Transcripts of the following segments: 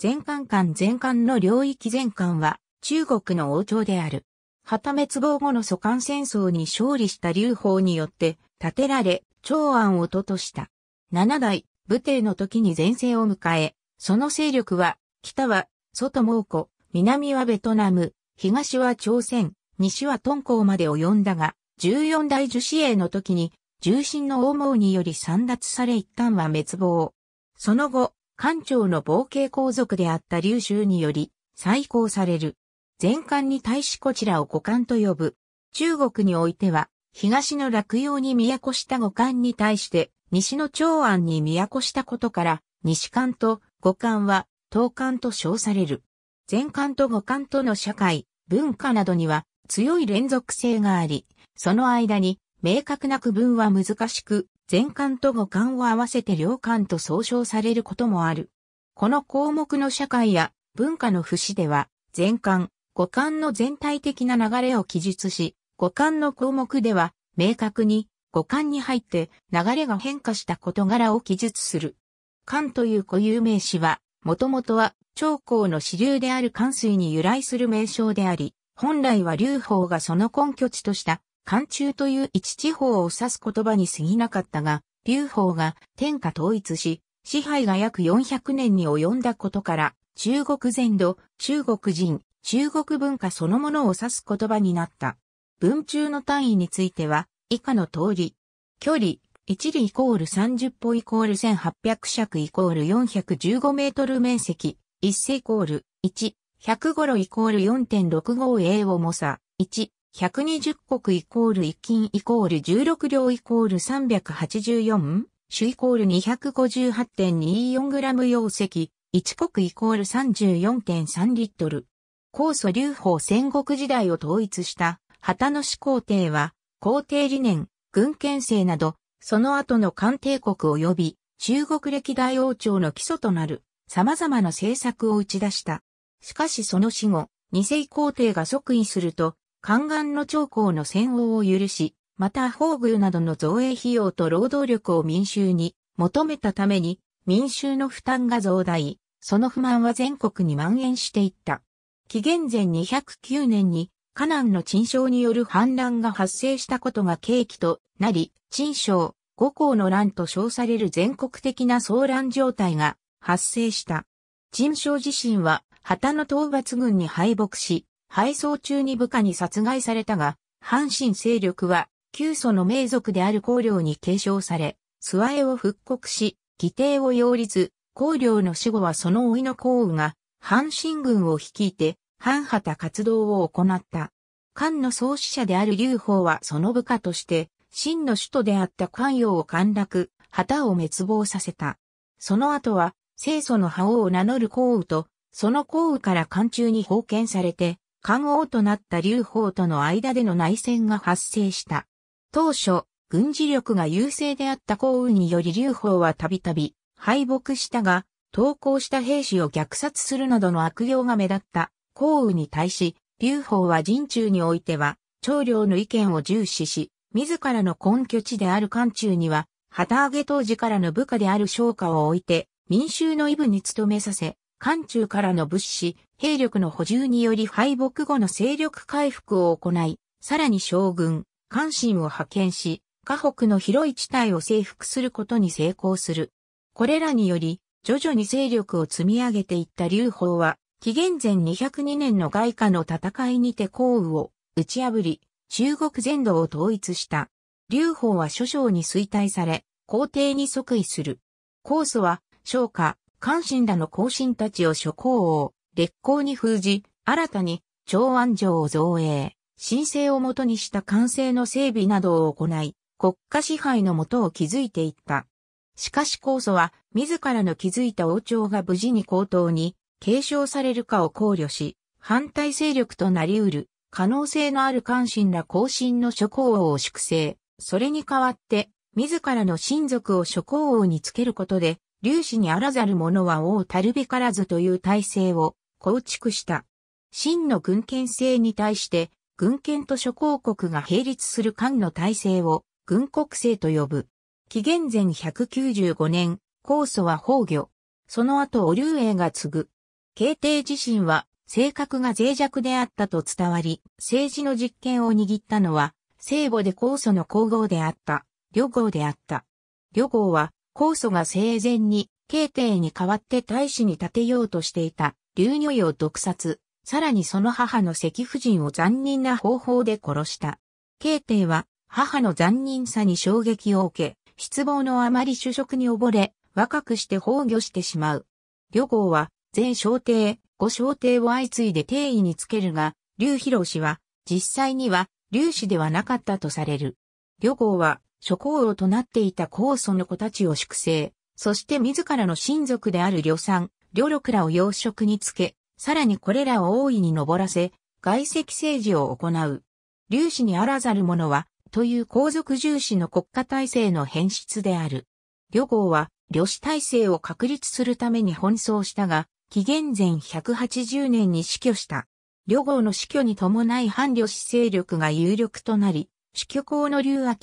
全館間全館の領域全館は中国の王朝である。旗滅亡後の蘇漢戦争に勝利した劉邦によって建てられ、長安を都とした。七代、武帝の時に前世を迎え、その勢力は、北は、外蒙古、南はベトナム、東は朝鮮、西は敦煌まで及んだが、十四代樹脂英の時に、重臣の王毛により散奪され一旦は滅亡。その後、官庁の冒険皇族であった劉州により、再興される。全官に対しこちらを五官と呼ぶ。中国においては、東の落葉に都した五官に対して、西の長安に都したことから、西官と五官は、東官と称される。全官と五官との社会、文化などには強い連続性があり、その間に明確な区分は難しく、前巻と五巻を合わせて両巻と総称されることもある。この項目の社会や文化の節では、前巻、五巻の全体的な流れを記述し、五巻の項目では、明確に、五巻に入って流れが変化した事柄を記述する。巻という固有名詞は、もともとは長江の支流である関水に由来する名称であり、本来は劉邦がその根拠地とした漢中という一地方を指す言葉に過ぎなかったが、劉邦が天下統一し、支配が約400年に及んだことから、中国全土、中国人、中国文化そのものを指す言葉になった。文中の単位については、以下の通り。距離、一里イコール30歩イコール1800尺イコール415メートル面積、一世イコール1、105路イコール 4.65A 重さ、1、120国イコール一金イコール16両イコール 384? 主イコール 258.24g 容積、1国イコール34.3リットル。高祖流法戦国時代を統一した旗の始皇帝は、皇帝理念、軍憲制など、その後の官帝国及び中国歴代王朝の基礎となる様々な政策を打ち出した。しかしその死後、二世皇帝が即位すると、宦官の長江の戦王を許し、また宝具などの造営費用と労働力を民衆に求めたために、民衆の負担が増大、その不満は全国に蔓延していった。紀元前209年に、河南の陳将による反乱が発生したことが契機となり、陳将、五校の乱と称される全国的な騒乱状態が発生した。陳将自身は、旗の討伐軍に敗北し、敗走中に部下に殺害されたが、阪神勢力は、旧祖の名族である光領に継承され、諏訪へを復刻し、義弟を擁立、光領の死後はその老いの光羽が、阪神軍を率いて、半旗活動を行った。漢の創始者である劉邦はその部下として、真の首都であった関陽を陥落、旗を滅亡させた。その後は、清祖の覇王を名乗る光羽と、その光羽から漢中に封建されて、官王となった劉邦との間での内戦が発生した。当初、軍事力が優勢であった幸運により劉邦はたびたび敗北したが、投降した兵士を虐殺するなどの悪用が目立った幸運に対し、劉邦は陣中においては、長領の意見を重視し、自らの根拠地である漢中には、旗揚げ当時からの部下である商家を置いて、民衆の異部に努めさせ、漢中からの物資、兵力の補充により敗北後の勢力回復を行い、さらに将軍、関心を派遣し、河北の広い地帯を征服することに成功する。これらにより、徐々に勢力を積み上げていった劉邦は、紀元前202年の外貨の戦いにて降雨を打ち破り、中国全土を統一した。劉邦は諸将に衰退され、皇帝に即位する。コースは、昇家、関心らの後進たちを諸侯王、烈行に封じ、新たに、長安城を造営、申請をもとにした完成の整備などを行い、国家支配のもとを築いていった。しかし酵素は、自らの築いた王朝が無事に高等に、継承されるかを考慮し、反対勢力となり得る、可能性のある関心ら後進の諸侯王を粛清、それに代わって、自らの親族を諸侯王につけることで、粒子にあらざる者は王たるべからずという体制を構築した。真の軍権制に対して、軍権と諸公国が並立する間の体制を軍国制と呼ぶ。紀元前195年、皇祖は崩御。その後おリ英が継ぐ。慶帝自身は性格が脆弱であったと伝わり、政治の実権を握ったのは、聖母で皇祖の皇后であった、旅号であった。旅号は、皇祖が生前に、慶帝に代わって大使に立てようとしていた、劉女を毒殺、さらにその母の赤夫人を残忍な方法で殺した。慶帝は母の残忍さに衝撃を受け、失望のあまり主食に溺れ、若くして崩御してしまう。旅行は、全小帝、五小帝を相次いで定位につけるが、劉広氏は、実際には、劉氏ではなかったとされる。旅行は、諸侯王となっていた高祖の子たちを粛清、そして自らの親族である旅さん、両力らを養殖につけ、さらにこれらを大いに登らせ、外籍政治を行う。粒子にあらざる者は、という皇族重視の国家体制の変質である。旅行は、旅子体制を確立するために奔走したが、紀元前180年に死去した。旅行の死去に伴い反旅子勢力が有力となり、死去後の竜明、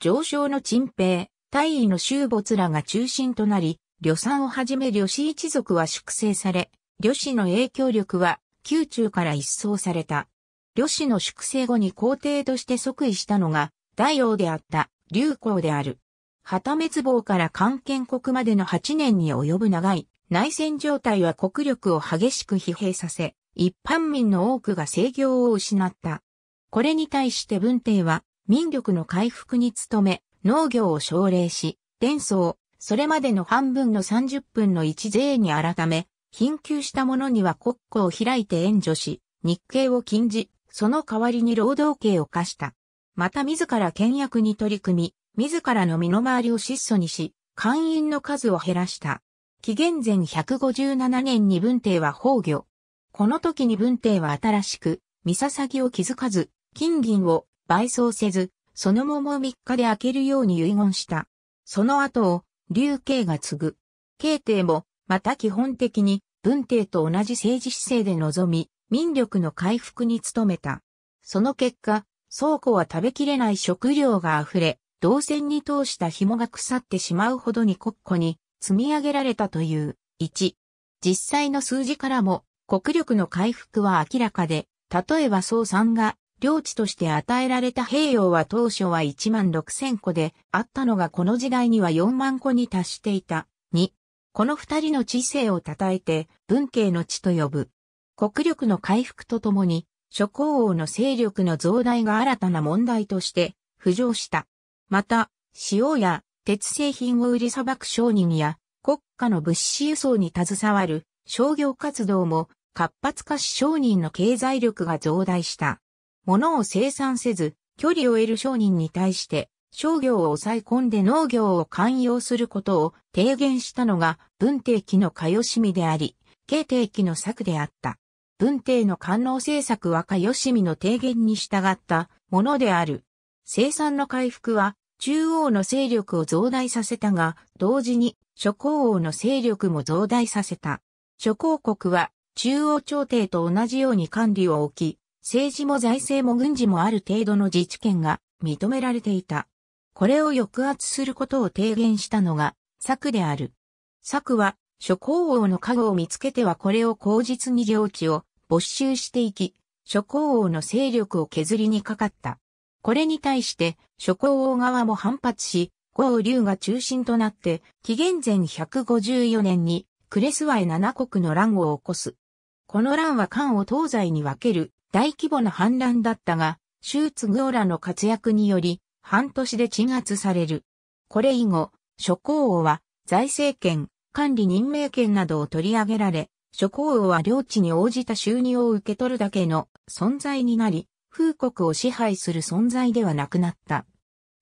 上昇の陳平、大尉の周没らが中心となり、旅さをはじめ旅氏一族は粛清され、旅氏の影響力は宮中から一掃された。旅氏の粛清後に皇帝として即位したのが、大王であった劉行である。旗滅亡から漢建国までの8年に及ぶ長い内戦状態は国力を激しく疲弊させ、一般民の多くが制御を失った。これに対して文帝は民力の回復に努め、農業を奨励し、伝送、それまでの半分の30分の1税に改め、貧窮した者には国庫を開いて援助し、日経を禁じ、その代わりに労働刑を課した。また自ら倹約に取り組み、自らの身の回りを質素にし、会員の数を減らした。紀元前157年に文帝は崩御。この時に文帝は新しく、三ささを気づかず、金銀を倍送せず、その桃を3日で開けるように遺言した。その後を劉慶が継ぐ。慶帝も、また基本的に、文帝と同じ政治姿勢で臨み、民力の回復に努めた。その結果、倉庫は食べきれない食料が溢れ、銅線に通した紐が腐ってしまうほどに国庫に積み上げられたという。1。実際の数字からも国力の回復は明らかで、例えば総さが領地として与えられた兵用は当初は1万6千個であったのがこの時代には4万個に達していた。2、この二人の知性を称えて文系の地と呼ぶ。国力の回復とともに、諸侯王の勢力の増大が新たな問題として浮上した。また、塩や鉄製品を売りさばく商人や国家の物資輸送に携わる商業活動も活発化し商人の経済力が増大した。物を生産せず、距離を得る商人に対して、商業を抑え込んで農業を寛容することを提言したのが、文帝期のかよしみであり、慶帝期の策であった。文帝の官能政策はかよしみの提言に従ったものである。生産の回復は、中央の勢力を増大させたが、同時に諸侯王の勢力も増大させた。諸侯国は中央朝廷と同じように管理を置き、政治も財政も軍事もある程度の自治権が認められていた。これを抑圧することを提言したのが、策である。策は、諸侯王の加護を見つけてはこれを口実に領地を没収していき、諸侯王の勢力を削りにかかった。これに対して、諸侯王側も反発し、豪竜が中心となって、紀元前154年に、クレスワへ7国の乱を起こす。この乱は漢を東西に分ける大規模な反乱だったが、シューツグオラの活躍により、半年で鎮圧される。これ以後、諸侯王は財政権、管理任命権などを取り上げられ、諸侯王は領地に応じた収入を受け取るだけの存在になり、風国を支配する存在ではなくなった。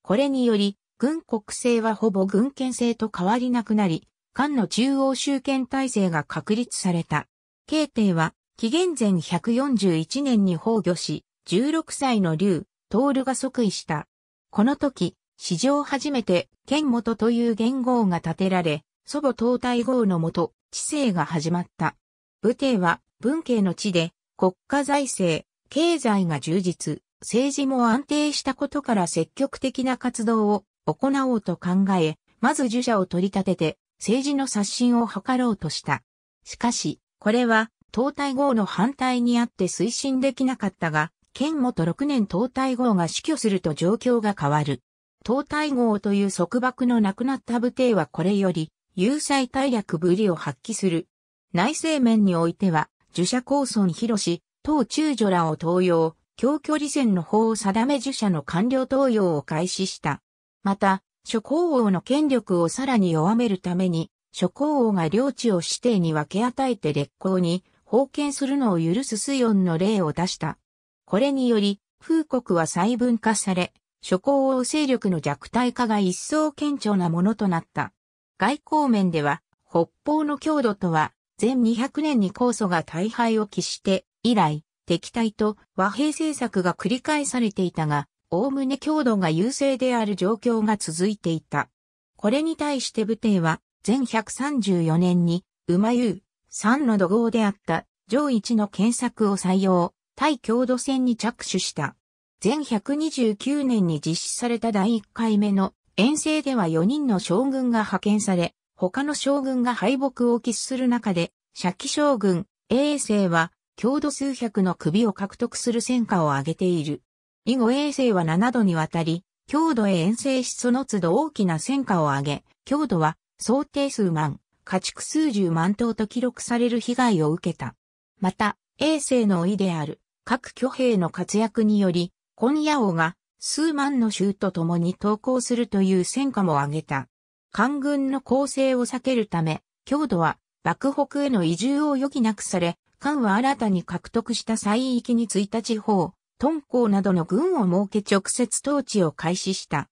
これにより、軍国制はほぼ軍権制と変わりなくなり、漢の中央集権体制が確立された。慶帝は紀元前141年に崩御し、16歳の劉、徹が即位した。この時、史上初めて、剣元という元号が建てられ、祖母東大号のもと、治世が始まった。武帝は、文系の地で、国家財政、経済が充実、政治も安定したことから積極的な活動を行おうと考え、まず儒者を取り立てて、政治の刷新を図ろうとした。しかし、これは東大号の反対にあって推進できなかったが、県元六年東大号が死去すると状況が変わる。東大号という束縛のなくなった部隊はこれより、有罪大略ぶりを発揮する。内政面においては、儒者高村博当中女らを登用、強距離戦の法を定め儒者の官僚登用を開始した。また、諸公王の権力をさらに弱めるために、諸公王が領地を指定に分け与えて列行に、封建するのを許す水温の例を出した。これにより、風国は細分化され、諸侯王勢力の弱体化が一層顕著なものとなった。外交面では、北方の強度とは、前200年に酵素が大敗を喫して、以来、敵対と和平政策が繰り返されていたが、おおむね強度が優勢である状況が続いていた。これに対して武帝は、前134年に、馬優、3の怒号であった上1の検索を採用、対強度戦に着手した。前129年に実施された第1回目の遠征では4人の将軍が派遣され、他の将軍が敗北を喫する中で、借機将軍、衛星は、強度数百の首を獲得する戦果を上げている。以後衛星は7度にわたり、強度へ遠征しその都度大きな戦果を上げ、強度は想定数万、家畜数十万頭と記録される被害を受けた。また、衛星の意である各挙兵の活躍により、今夜王が数万の州と共に投降するという戦果も挙げた。官軍の攻勢を避けるため、強度は幕北への移住を余儀なくされ、官は新たに獲得した西域にいた地方、敦煌などの軍を設け直接統治を開始した。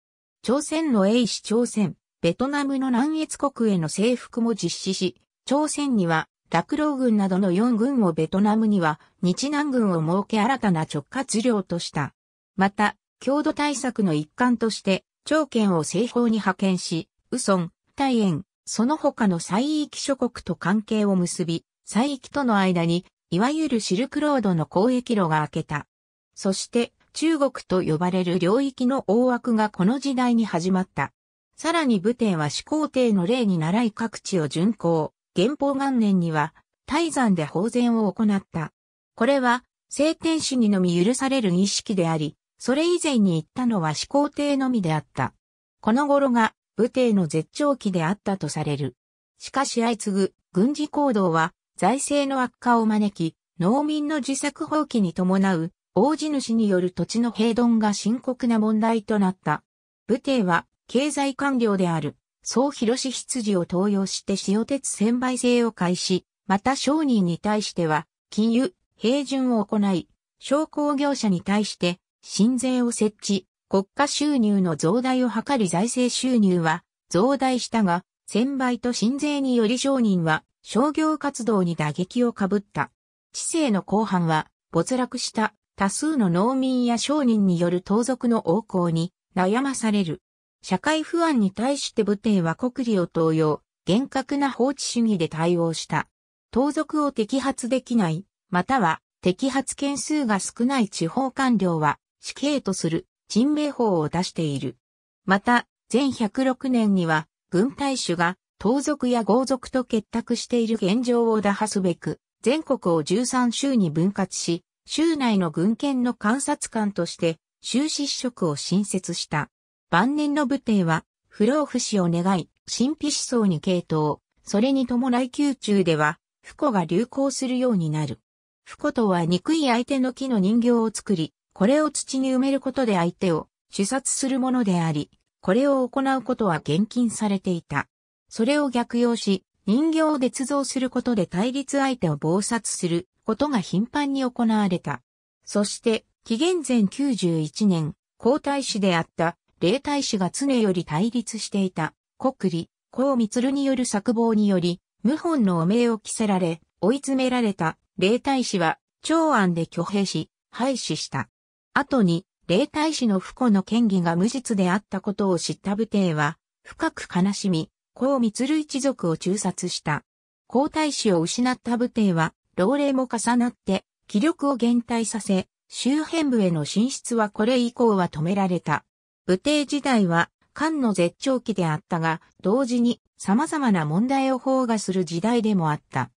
朝鮮の英氏朝鮮、ベトナムの南越国への征服も実施し、朝鮮には、落老軍などの4軍をベトナムには、日南軍を設け新たな直轄領とした。また、強度対策の一環として、朝鮮を西方に派遣し、ウソン、大イその他の西域諸国と関係を結び、西域との間に、いわゆるシルクロードの交易路が開けた。そして、中国と呼ばれる領域の大枠がこの時代に始まった。さらに武帝は始皇帝の例に習い各地を巡行、元宝元年には、泰山で法然を行った。これは、聖天使にのみ許される儀式であり、それ以前に言ったのは始皇帝のみであった。この頃が武帝の絶頂期であったとされる。しかし相次ぐ軍事行動は財政の悪化を招き、農民の自作放棄に伴う大地主による土地の平凡が深刻な問題となった。武帝は経済官僚である、総広志羊を登用して塩鉄専売制を開始、また商人に対しては、金融、平準を行い、商工業者に対して、新税を設置、国家収入の増大を図り財政収入は増大したが、専売と新税により商人は商業活動に打撃をかぶった。知性の後半は没落した多数の農民や商人による盗賊の横行に悩まされる。社会不安に対して武帝は国利を登用、厳格な法治主義で対応した。盗賊を摘発できない、または摘発件数が少ない地方官僚は死刑とする人命法を出している。また、前106年には軍隊主が盗賊や豪族と結託している現状を打破すべく、全国を13州に分割し、州内の軍権の監察官として、州司職を新設した。晩年の武帝は、不老不死を願い、神秘思想に傾倒、それに伴い宮中では、不幸が流行するようになる。不幸とは憎い相手の木の人形を作り、これを土に埋めることで相手を主殺するものであり、これを行うことは厳禁されていた。それを逆用し、人形を捏造することで対立相手を暴殺することが頻繁に行われた。そして、紀元前91年、皇太子であった霊太子が常より対立していた、国理、高るによる作望により、謀反の汚名を着せられ、追い詰められた、霊太子は、長安で挙兵し、廃止した。後に、霊太子の不古の権威が無実であったことを知った武帝は、深く悲しみ、高る一族を中殺した。皇太子を失った武帝は、老齢も重なって、気力を減退させ、周辺部への進出はこれ以降は止められた。武帝時代は漢の絶頂期であったが、同時に様々な問題を放火する時代でもあった。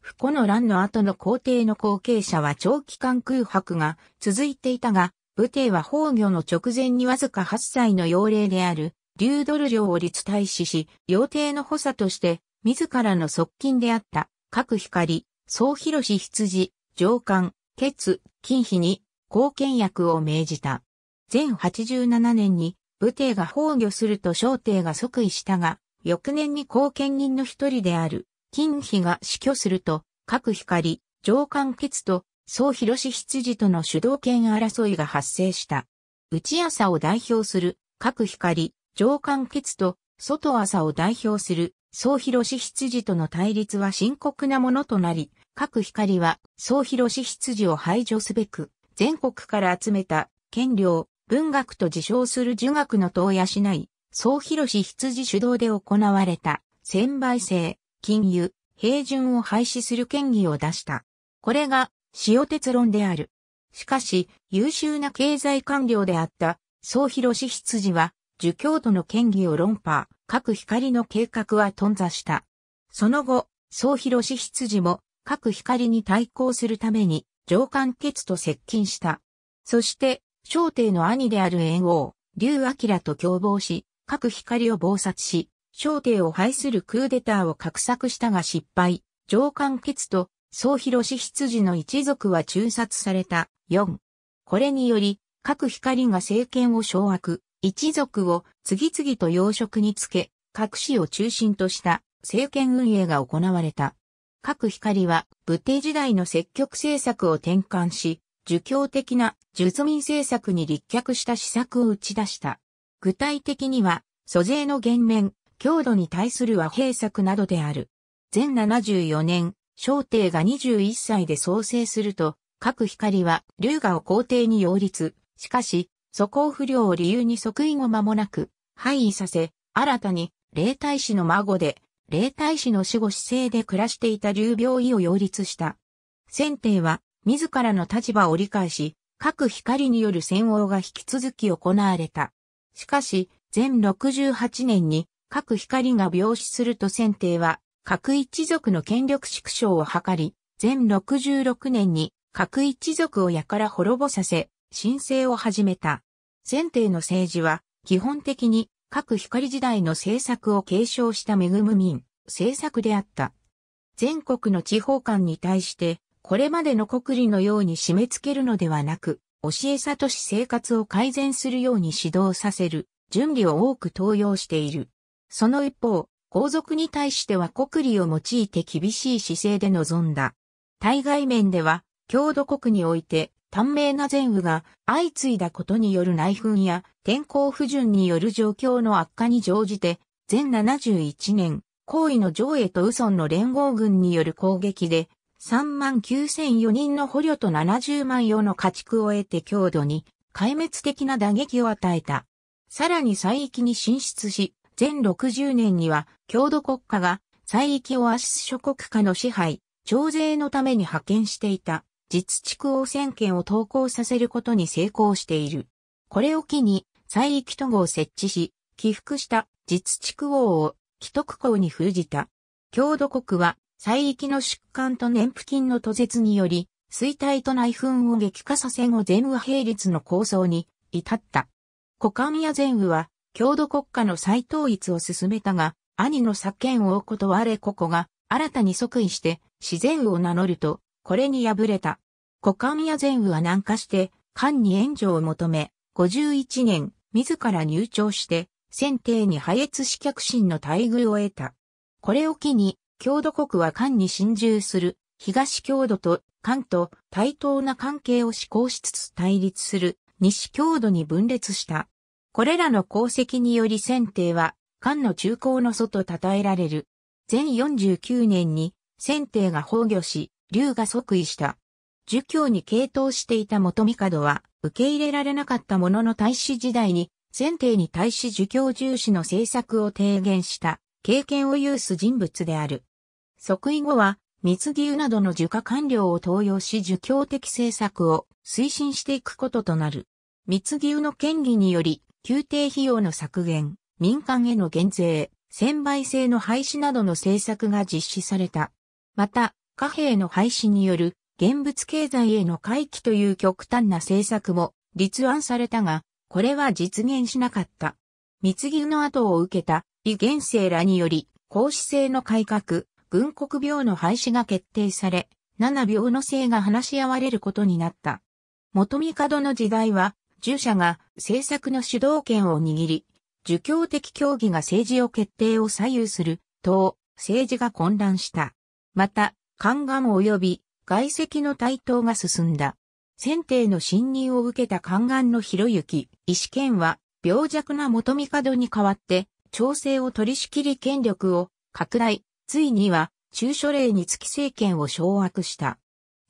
不古の乱の後の皇帝の後継者は長期間空白が続いていたが、武帝は崩御の直前にわずか8歳の幼霊である、リュードル領を立大使し、幼帝の補佐として、自らの側近であった、各光、総広し羊、上官、ケツ、金比に、貢献役を命じた。前8 7年に武帝が崩御すると小帝が即位したが、翌年に後見人の一人である、金妃が死去すると、各光、上官傑と、総広志羊との主導権争いが発生した。内朝を代表する、各光、上官傑と、外朝を代表する、総広志羊との対立は深刻なものとなり、各光は、総広志羊を排除すべく、全国から集めた、権量、文学と自称する儒学の党やしない、総広氏羊主導で行われた、専売制、金融、平準を廃止する権威を出した。これが、塩鉄論である。しかし、優秀な経済官僚であった、総広氏羊は、儒教徒の権威を論破、各光の計画は頓挫した。その後、総広氏羊も、各光に対抗するために、上官決と接近した。そして、小帝の兄である猿王、竜明と共謀し、各光を謀殺し、小帝を排するクーデターを画策したが失敗、上官決と総広し羊の一族は中殺された。4。これにより、各光が政権を掌握、一族を次々と養殖につけ、各氏を中心とした政権運営が行われた。各光は武帝時代の積極政策を転換し、儒教的な術民政策に立脚した施策を打ち出した。具体的には、租税の減免、強度に対する和平策などである。全74年、小帝が21歳で創生すると、各光は龍河を皇帝に擁立。しかし、素行不良を理由に即位後間もなく、廃位させ、新たに、霊体師の孫で、霊体師の死後姿勢で暮らしていた龍病医を擁立した。先帝は、自らの立場を理解し、各光による戦応が引き続き行われた。しかし、全68年に各光が病死すると選定は、各一族の権力縮小を図り、全66年に各一族を矢から滅ぼさせ、申請を始めた。選定の政治は、基本的に各光時代の政策を継承した恵む民、政策であった。全国の地方官に対して、これまでの国理のように締め付けるのではなく、教えさとし生活を改善するように指導させる、準備を多く登用している。その一方、皇族に対しては国理を用いて厳しい姿勢で臨んだ。対外面では、郷土国において、短命な前雨が相次いだことによる内紛や天候不順による状況の悪化に乗じて、全71年、皇位の上へと右の連合軍による攻撃で、3万9004人の捕虜と70万用の家畜を得て強度に壊滅的な打撃を与えた。さらに西域に進出し、全60年には強度国家が西域オアシス諸国家の支配、徴税のために派遣していた実地区汚染権を投稿させることに成功している。これを機に、西域都合を設置し、起伏した実地区王を既得校に封じた。強度国は最域の出艦と年付金の途絶により、衰退と内紛を激化させ後全羽並立の構想に至った。古漢や全部は、郷土国家の再統一を進めたが、兄の左権を断れここが、新たに即位して、自然を名乗ると、これに敗れた。古漢や全部は南下して、漢に援助を求め、51年、自ら入朝して、先帝に破越死脚心の待遇を得た。これを機に、郷土国は漢に侵入する東郷土と漢と対等な関係を施行しつつ対立する西郷土に分裂した。これらの功績により選定は漢の中高の祖と称えられる。全49年に選定が崩御し、龍が即位した。儒教に傾倒していた元帝は受け入れられなかったものの大使時代に選定に対し儒教重視の政策を提言した経験を有す人物である。即位後は、密牛などの儒家官僚を登用し儒教的政策を推進していくこととなる。密牛の権利により、宮廷費用の削減、民間への減税、専売制の廃止などの政策が実施された。また、貨幣の廃止による現物経済への回帰という極端な政策も立案されたが、これは実現しなかった。密牛の後を受けた、異元生らにより、公私制の改革、文国病の廃止が決定され、7病の性が話し合われることになった。元帝の時代は、従者が政策の主導権を握り、儒教的協議が政治を決定を左右する、等、政治が混乱した。また、宦官及び外籍の台頭が進んだ。選定の侵入を受けた宦官の広行、石剣は、病弱な元帝に代わって、調整を取り仕切り権力を拡大、ついには、中書令につき政権を掌握した。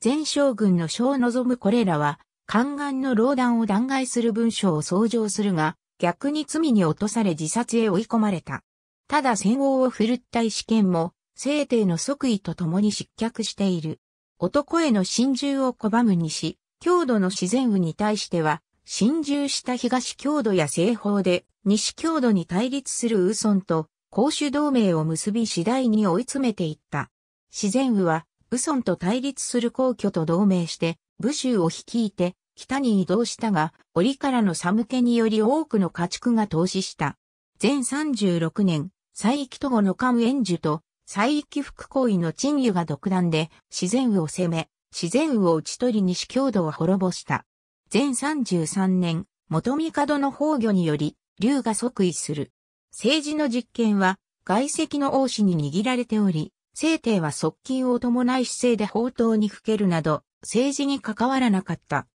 前将軍の将を望むこれらは、宦官の老団を弾劾する文章を創上するが、逆に罪に落とされ自殺へ追い込まれた。ただ戦王を振るった意志も、聖帝の即位と共に失脚している。男への侵入を拒むにし、郷土の自然雨に対しては、侵入した東郷土や西方で、西郷土に対立するウーソンと、公主同盟を結び次第に追い詰めていった。自然羽は、ウソンと対立する皇居と同盟して、武州を率いて、北に移動したが、折からの寒気により多くの家畜が投資した。全36年、西域と後の関炎樹と、西域副行為の陳油が独断で、自然羽を攻め、自然羽を打ち取り西郷土を滅ぼした。全33年、元帝の崩御により、龍が即位する。政治の実権は外籍の王子に握られており、政帝は側近を伴い姿勢で法刀にふけるなど、政治に関わらなかった。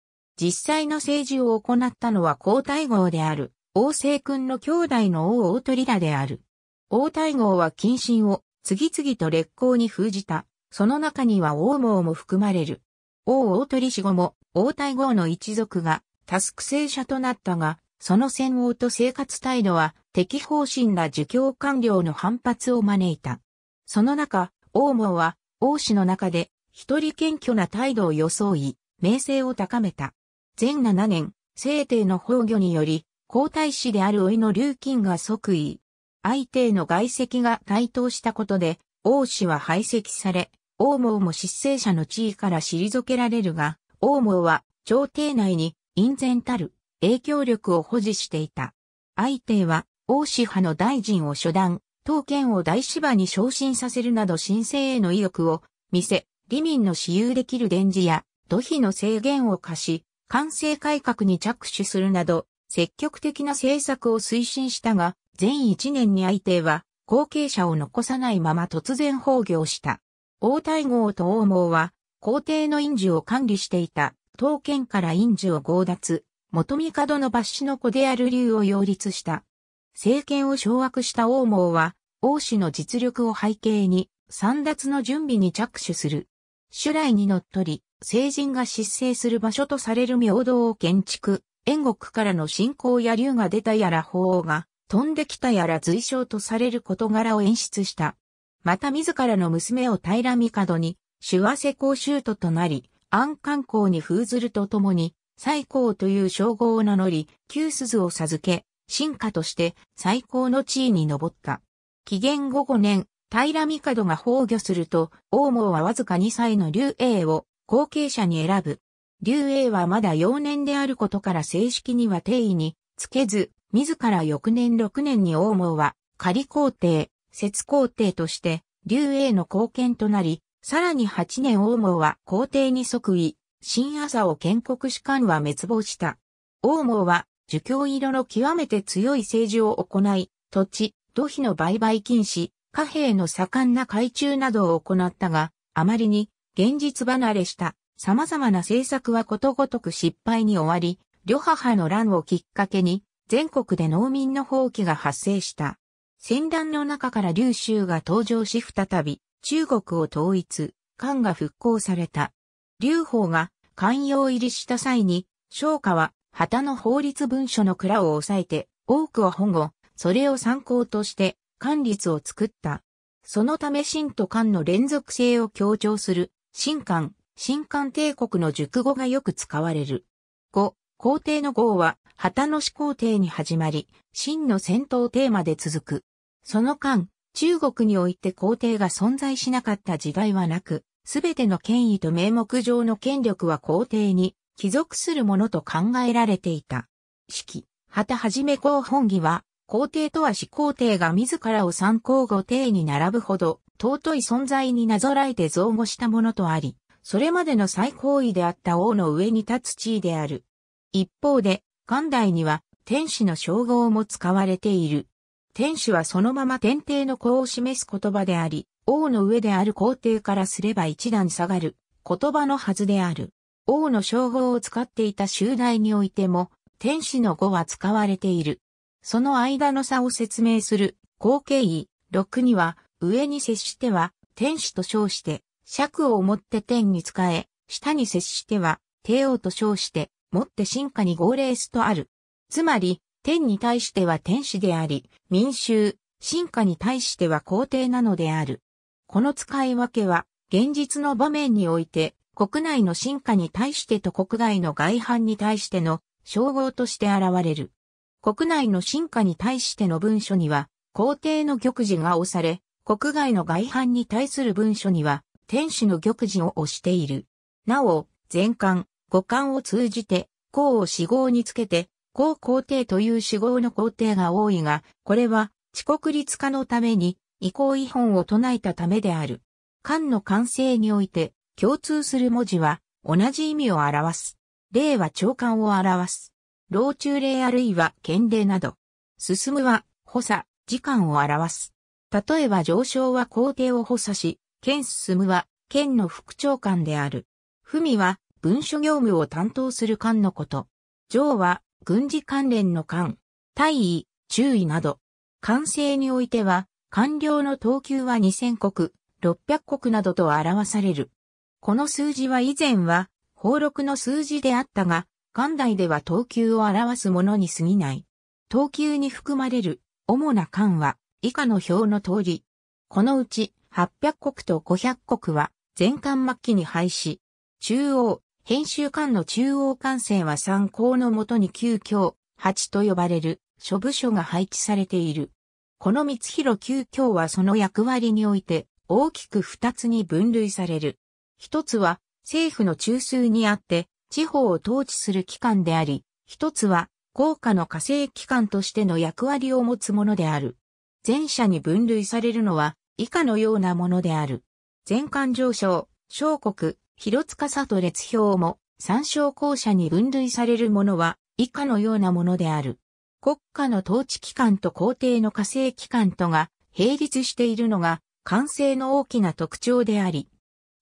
実際の政治を行ったのは皇太后である、王政君の兄弟の王大鳥らである。王太后は謹慎を次々と烈行に封じた。その中には王毛も含まれる。王大鳥氏後も王太后の一族がタスク聖者となったが、その戦王と生活態度は敵方針ら儒教官僚の反発を招いた。その中、王毛は、王氏の中で、一人謙虚な態度を装い、名声を高めた。前7年、聖帝の崩御により、皇太子である老いの劉金が即位。相帝の外籍が台頭したことで、王氏は排斥され、王毛も失勢者の地位から退けられるが、王毛は朝廷内に、隠然たる影響力を保持していた。相帝は王子派の大臣を初段、刀権を大芝に昇進させるなど申請への意欲を見せ、李民の私有できる電磁や土肥の制限を課し、完成改革に着手するなど、積極的な政策を推進したが、全1年に相手は、後継者を残さないまま突然崩御した。王大号と王毛は、皇帝の印字を管理していた、刀剣から印字を強奪、元帝の抜子の子である竜を擁立した。政権を掌握した王毛は、王氏の実力を背景に、三奪の準備に着手する。主来にのっとり、聖人が失勢する場所とされる明堂を建築、遠国からの信仰や竜が出たやら法王が飛んできたやら随章とされる事柄を演出した。また自らの娘を平帝に、手話世公衆ととなり、安観光に封ずるとともに、最高という称号を名乗り、旧鈴を授け、進化として最高の地位に上った。紀元後5年、平角が崩御すると、王毛はわずか2歳の劉英を後継者に選ぶ。劉英はまだ幼年であることから正式には定位につけず、自ら翌年6年に王毛は仮皇帝、節皇帝として劉英の貢献となり、さらに8年王毛は皇帝に即位、新朝を建国士官は滅亡した。王毛は儒教色の極めて強い政治を行い、土地、土肥の売買禁止、貨幣の盛んな改鋳などを行ったが、あまりに現実離れした様々な政策はことごとく失敗に終わり、両母の乱をきっかけに全国で農民の放棄が発生した。戦乱の中から劉州が登場し再び中国を統一、漢が復興された。劉邦が漢陽入りした際に、商華は旗の法律文書の蔵を抑えて、多くを保護、それを参考として、官律を作った。そのため信と漢の連続性を強調する、神漢、神漢帝国の熟語がよく使われる。5、皇帝の号は、旗の始皇帝に始まり、真の戦闘テーマで続く。その間、中国において皇帝が存在しなかった時代はなく、すべての権威と名目上の権力は皇帝に帰属するものと考えられていた。式、旗はじめ公本義は、皇帝とは始皇帝が自らを参考御帝に並ぶほど、尊い存在になぞらえて造語したものとあり、それまでの最高位であった王の上に立つ地位である。一方で、元代には、天使の称号も使われている。天使はそのまま天帝の子を示す言葉であり、王の上である皇帝からすれば一段下がる言葉のはずである。王の称号を使っていた集大においても、天使の語は使われている。その間の差を説明する、後継位6には、上に接しては、天使と称して、尺を持って天に仕え、下に接しては、帝王と称して、持って進化に号令すとある。つまり、天に対しては天使であり、民衆、進化に対しては皇帝なのである。この使い分けは、現実の場面において、国内の進化に対してと国外の外反に対しての称号として現れる。国内の進化に対しての文書には、皇帝の玉璽が押され、国外の外反に対する文書には、天使の玉璽を押している。なお、全巻、五巻を通じて、皇を死号につけて、皇皇帝という死号の皇帝が多いが、これは、遅刻率化のために、移行違反を唱えたためである。漢の完成において、共通する文字は同じ意味を表す。例は長官を表す。老中令あるいは県令など。進むは補佐、時間を表す。例えば上昇は皇帝を補佐し、県進むは県の副長官である。文は文書業務を担当する官のこと。上は軍事関連の官、大尉、注意など。官制においては、官僚の等級は2000国、600国などと表される。この数字は以前は、法録の数字であったが、元代では等級を表すものに過ぎない。等級に含まれる主な間は以下の表の通り。このうち800国と500国は全巻末期に廃止。中央、編集間の中央管制は参考のもとに急遽、八と呼ばれる諸部署が配置されている。この光弘急遽はその役割において大きく二つに分類される。一つは政府の中枢にあって地方を統治する機関であり、一つは豪華の火星機関としての役割を持つものである。前者に分類されるのは以下のようなものである。全館上昇、小国、広塚里列表も参照校舎に分類されるものは以下のようなものである。国家の統治機関と皇帝の火星機関とが並立しているのが完成の大きな特徴であり、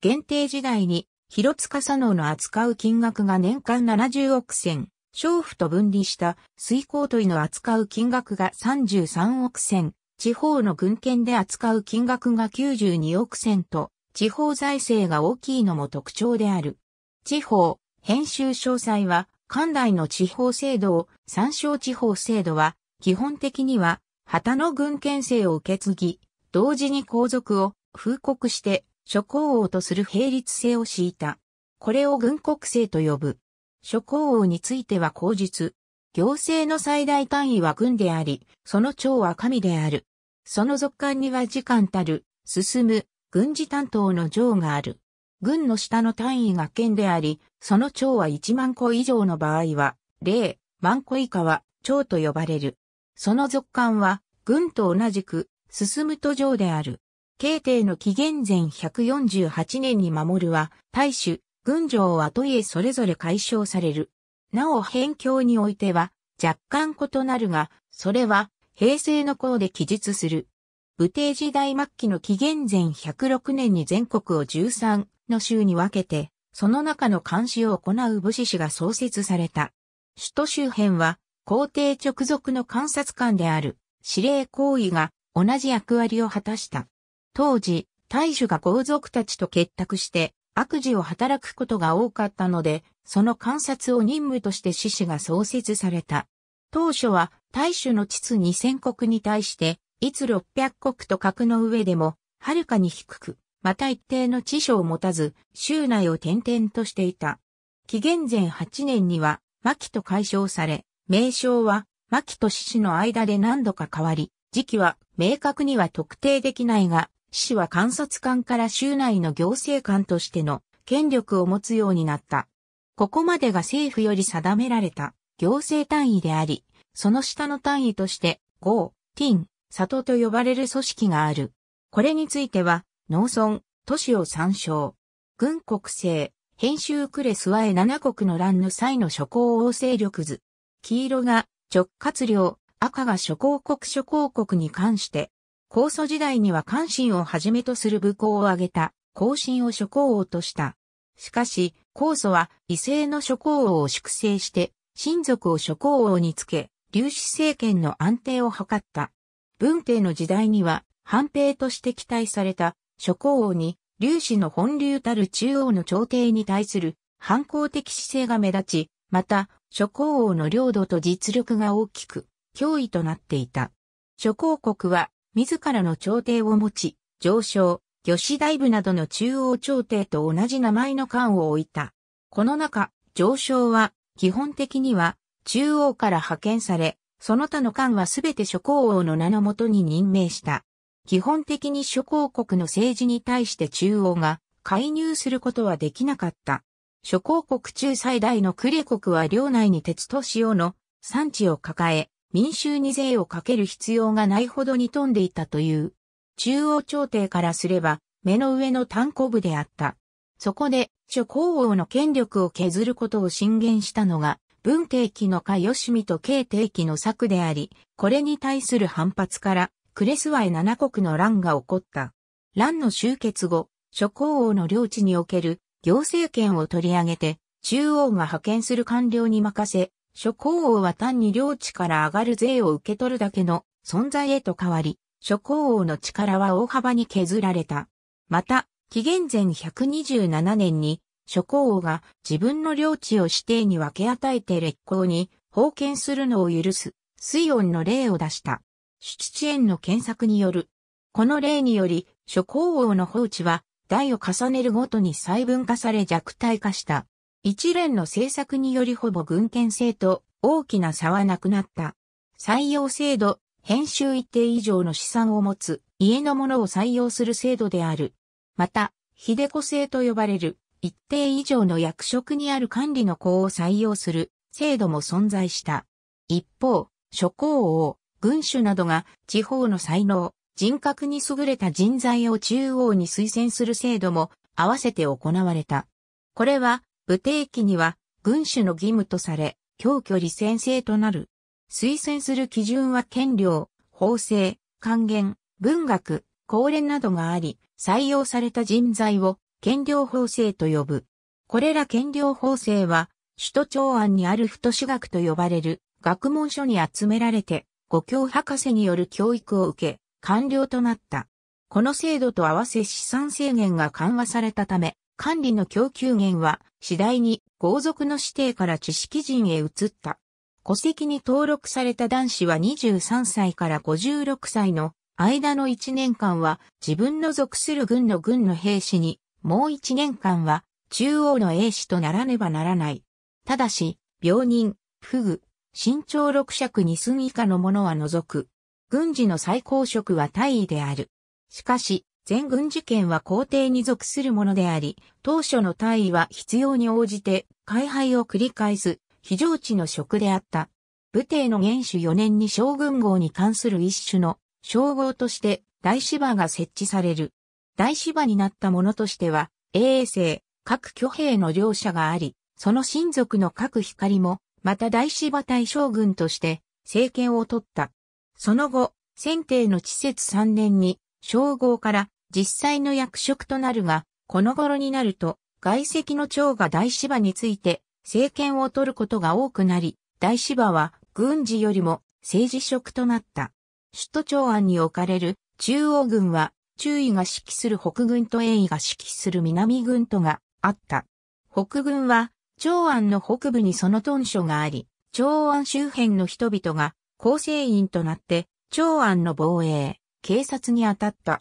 限定時代に、広塚佐能の扱う金額が年間70億銭、商府と分離した水耕問の扱う金額が33億銭、地方の軍権で扱う金額が92億銭と、地方財政が大きいのも特徴である。地方、編集詳細は、関内の地方制度を、参照地方制度は、基本的には、旗の軍権制を受け継ぎ、同時に皇族を、封国して、諸侯王とする並立性を敷いた。これを軍国制と呼ぶ。諸侯王については口実。行政の最大単位は軍であり、その長は神である。その続官には時間たる、進む、軍事担当の上がある。軍の下の単位が県であり、その長は1万個以上の場合は、例、万個以下は長と呼ばれる。その続官は、軍と同じく、進むと上である。慶帝の紀元前148年に守るは、大主、軍城はいへそれぞれ解消される。なお辺境においては、若干異なるが、それは、平成の項で記述する。武帝時代末期の紀元前106年に全国を13の州に分けて、その中の監視を行う武士氏が創設された。首都周辺は、皇帝直属の監察官である、司令行為が同じ役割を果たした。当時、大主が豪族たちと結託して、悪事を働くことが多かったので、その観察を任務として獅子が創設された。当初は、大主の秩2000国に対して、いつ600国と格の上でも、はるかに低く、また一定の知書を持たず、州内を転々としていた。紀元前8年には、牧と解消され、名称は、牧と獅子の間で何度か変わり、時期は明確には特定できないが、市は監察官から州内の行政官としての権力を持つようになった。ここまでが政府より定められた行政単位であり、その下の単位として、ゴー、ティン、里と呼ばれる組織がある。これについては、農村、都市を参照。軍国政、編集クレスワエ7国の乱の際の諸行王勢力図。黄色が直轄領、赤が諸侯国諸侯国に関して、高祖時代には関心をはじめとする武功を挙げた、後進を諸侯王とした。しかし、高祖は異性の諸侯王を粛清して、親族を諸侯王につけ、粒子政権の安定を図った。文帝の時代には、反兵として期待された諸侯王に、粒子の本流たる中央の朝廷に対する反抗的姿勢が目立ち、また、諸侯王の領土と実力が大きく、脅威となっていた。諸侯国は自らの朝廷を持ち、上昇、魚子大部などの中央朝廷と同じ名前の官を置いた。この中、上昇は、基本的には、中央から派遣され、その他の官はすべて諸侯王の名のもとに任命した。基本的に諸侯国の政治に対して中央が介入することはできなかった。諸侯国中最大のクレ国は領内に鉄と塩の産地を抱え、民衆に税をかける必要がないほどに富んでいたという。中央朝廷からすれば、目の上の単行部であった。そこで、諸侯王の権力を削ることを進言したのが、文帝期の下吉美と慶帝期の策であり、これに対する反発から、クレスワイ七国の乱が起こった。乱の終結後、諸侯王の領地における行政権を取り上げて、中央が派遣する官僚に任せ、諸侯王は単に領地から上がる税を受け取るだけの存在へと変わり、諸侯王の力は大幅に削られた。また、紀元前127年に、諸侯王が自分の領地を指定に分け与えて列侯に封建するのを許す、水温の例を出した。出地園の検索による。この例により、諸侯王の放置は、代を重ねるごとに細分化され弱体化した。一連の政策によりほぼ軍権制と大きな差はなくなった。採用制度、編集一定以上の資産を持つ家のものを採用する制度である。また、秀子制と呼ばれる一定以上の役職にある管理の子を採用する制度も存在した。一方、諸侯王、軍主などが地方の才能、人格に優れた人材を中央に推薦する制度も合わせて行われた。これは武帝期には軍主の義務とされ、教距離先生となる。推薦する基準は権量、法制、還元、文学、高連などがあり、採用された人材を権量法制と呼ぶ。これら権量法制は、首都長安にある太市学と呼ばれる学問所に集められて、五教博士による教育を受け、官僚となった。この制度と合わせ資産制限が緩和されたため、管理の供給源は次第に豪族の指定から知識人へ移った。戸籍に登録された男子は23歳から56歳の間の1年間は自分の属する軍の軍の兵士に、もう1年間は中央の英士とならねばならない。ただし、病人、不具、身長6尺2寸以下の者は除く。軍事の最高職は大尉である。しかし、全軍事権は皇帝に属するものであり、当初の大位は必要に応じて、開廃を繰り返す、非常地の職であった。武帝の元首4年に将軍号に関する一種の称号として大芝が設置される。大芝になったものとしては、永星、各挙兵の両者があり、その親族の各光も、また大芝大将軍として政権を取った。その後、先帝の治節3年に、称号から実際の役職となるが、この頃になると、外籍の長が大芝について政権を取ることが多くなり、大芝は軍事よりも政治職となった。首都長安に置かれる中央軍は、中尉が指揮する北軍と栄尉が指揮する南軍とがあった。北軍は、長安の北部にその屯所があり、長安周辺の人々が構成員となって、長安の防衛、警察に当たった。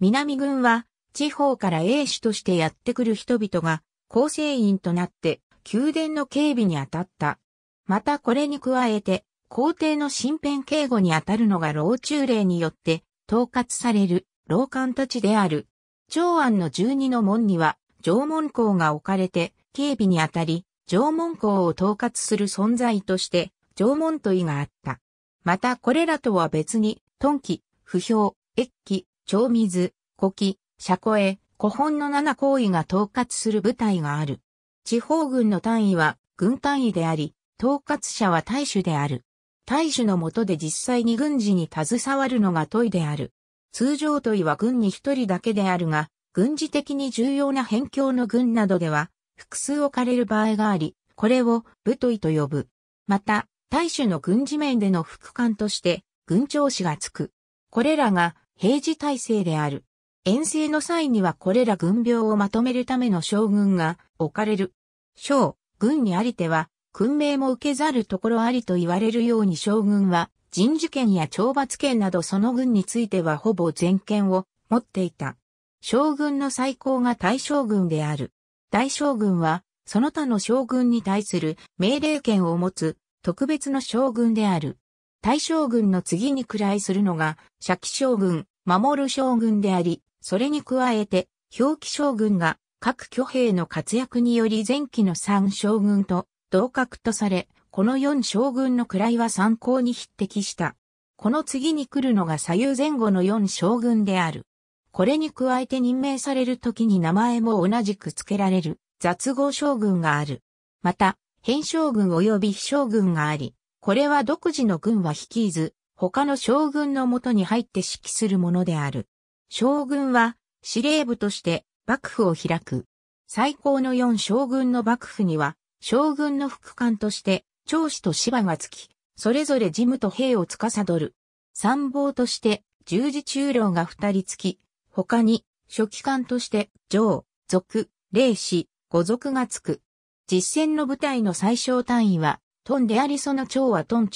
南軍は地方から英主としてやってくる人々が構成員となって宮殿の警備に当たった。またこれに加えて皇帝の身辺警護に当たるのが老中令によって統括される老官たちである。長安の十二の門には縄文校が置かれて警備に当たり縄文校を統括する存在として縄文問いがあった。またこれらとは別に、トンキ、不評、越記、長水、古希、車庫へ、古本の七行為が統括する部隊がある。地方軍の単位は軍単位であり、統括者は大主である。大主の下で実際に軍事に携わるのが問いである。通常問いは軍に一人だけであるが、軍事的に重要な辺境の軍などでは、複数置かれる場合があり、これを部隊と呼ぶ。また、大主の軍事面での副官として、軍長士がつく。これらが平時体制である。遠征の際にはこれら軍病をまとめるための将軍が置かれる。将、軍にありては、訓命も受けざるところありと言われるように将軍は、人事権や懲罰権などその軍についてはほぼ全権を持っていた。将軍の最高が大将軍である。大将軍は、その他の将軍に対する命令権を持つ特別の将軍である。大将軍の次に位するのが、社記将軍、守る将軍であり、それに加えて、表記将軍が、各挙兵の活躍により前期の三将軍と同格とされ、この四将軍の位は参考に匹敵した。この次に来るのが左右前後の四将軍である。これに加えて任命される時に名前も同じく付けられる雑号将軍がある。また、編将軍及び非将軍があり、これは独自の軍は率いず、他の将軍のもとに入って指揮するものである。将軍は司令部として幕府を開く。最高の4将軍の幕府には、将軍の副官として長子と芝がつき、それぞれ事務と兵を司る。参謀として十字中郎が二人つき、他に書記官として上、族、霊士、五族がつく。実戦の部隊の最小単位はトンでありその蝶はトン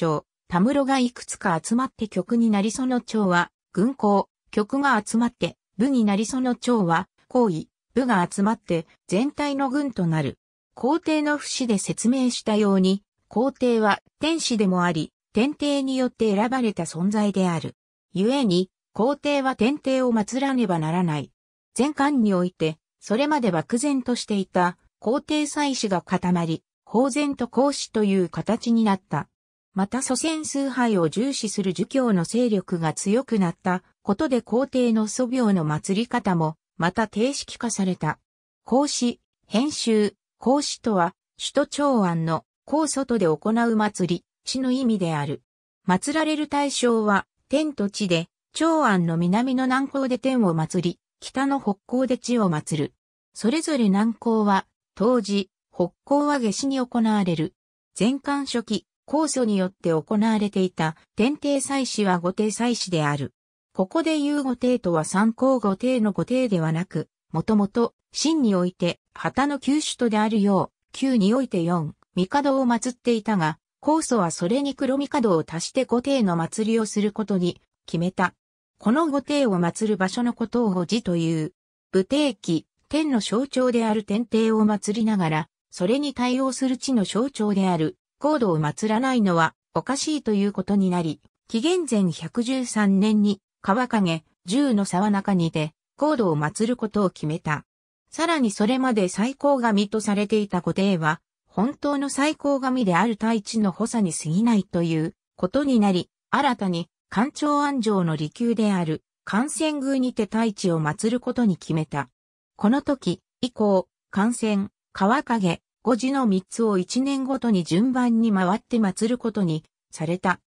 タムロがいくつか集まって曲になりその蝶は、軍港、曲が集まって、部になりその蝶は、行為、部が集まって、全体の軍となる。皇帝の節で説明したように、皇帝は天使でもあり、天帝によって選ばれた存在である。故に、皇帝は天帝を祀らねばならない。全巻において、それまで漠然としていた皇帝祭祀が固まり、公然と孔子という形になった。また祖先崇拝を重視する儒教の勢力が強くなったことで皇帝の祖廟の祭り方もまた定式化された。孔子、編集、孔子とは首都長安の皇外で行う祭り、地の意味である。祀られる対象は天と地で、長安の南の南高で天を祭り、北の北高で地を祭る。それぞれ南高は、当時、北交は下死に行われる。前漢初期、酵祖によって行われていた天帝祭祀は御帝祭祀である。ここで言う御帝とは参考御帝の御帝ではなく、もともと、真において、旗の旧首都であるよう、旧において四、帝を祀っていたが、酵祖はそれに黒帝を足して御帝の祭りをすることに決めた。この御帝を祀る場所のことを御寺という。武帝記、天の象徴である天帝を祀りながら、それに対応する地の象徴である、高度を祀らないのはおかしいということになり、紀元前113年に川影、十の沢中にて、高度を祀ることを決めた。さらにそれまで最高神とされていた古帝は、本当の最高神である大地の補佐に過ぎないということになり、新たに官庁安城の利休である感仙宮にて大地を祀ることに決めた。この時以降、感染、川影、五字の三つを一年ごとに順番に回って祀ることにされた。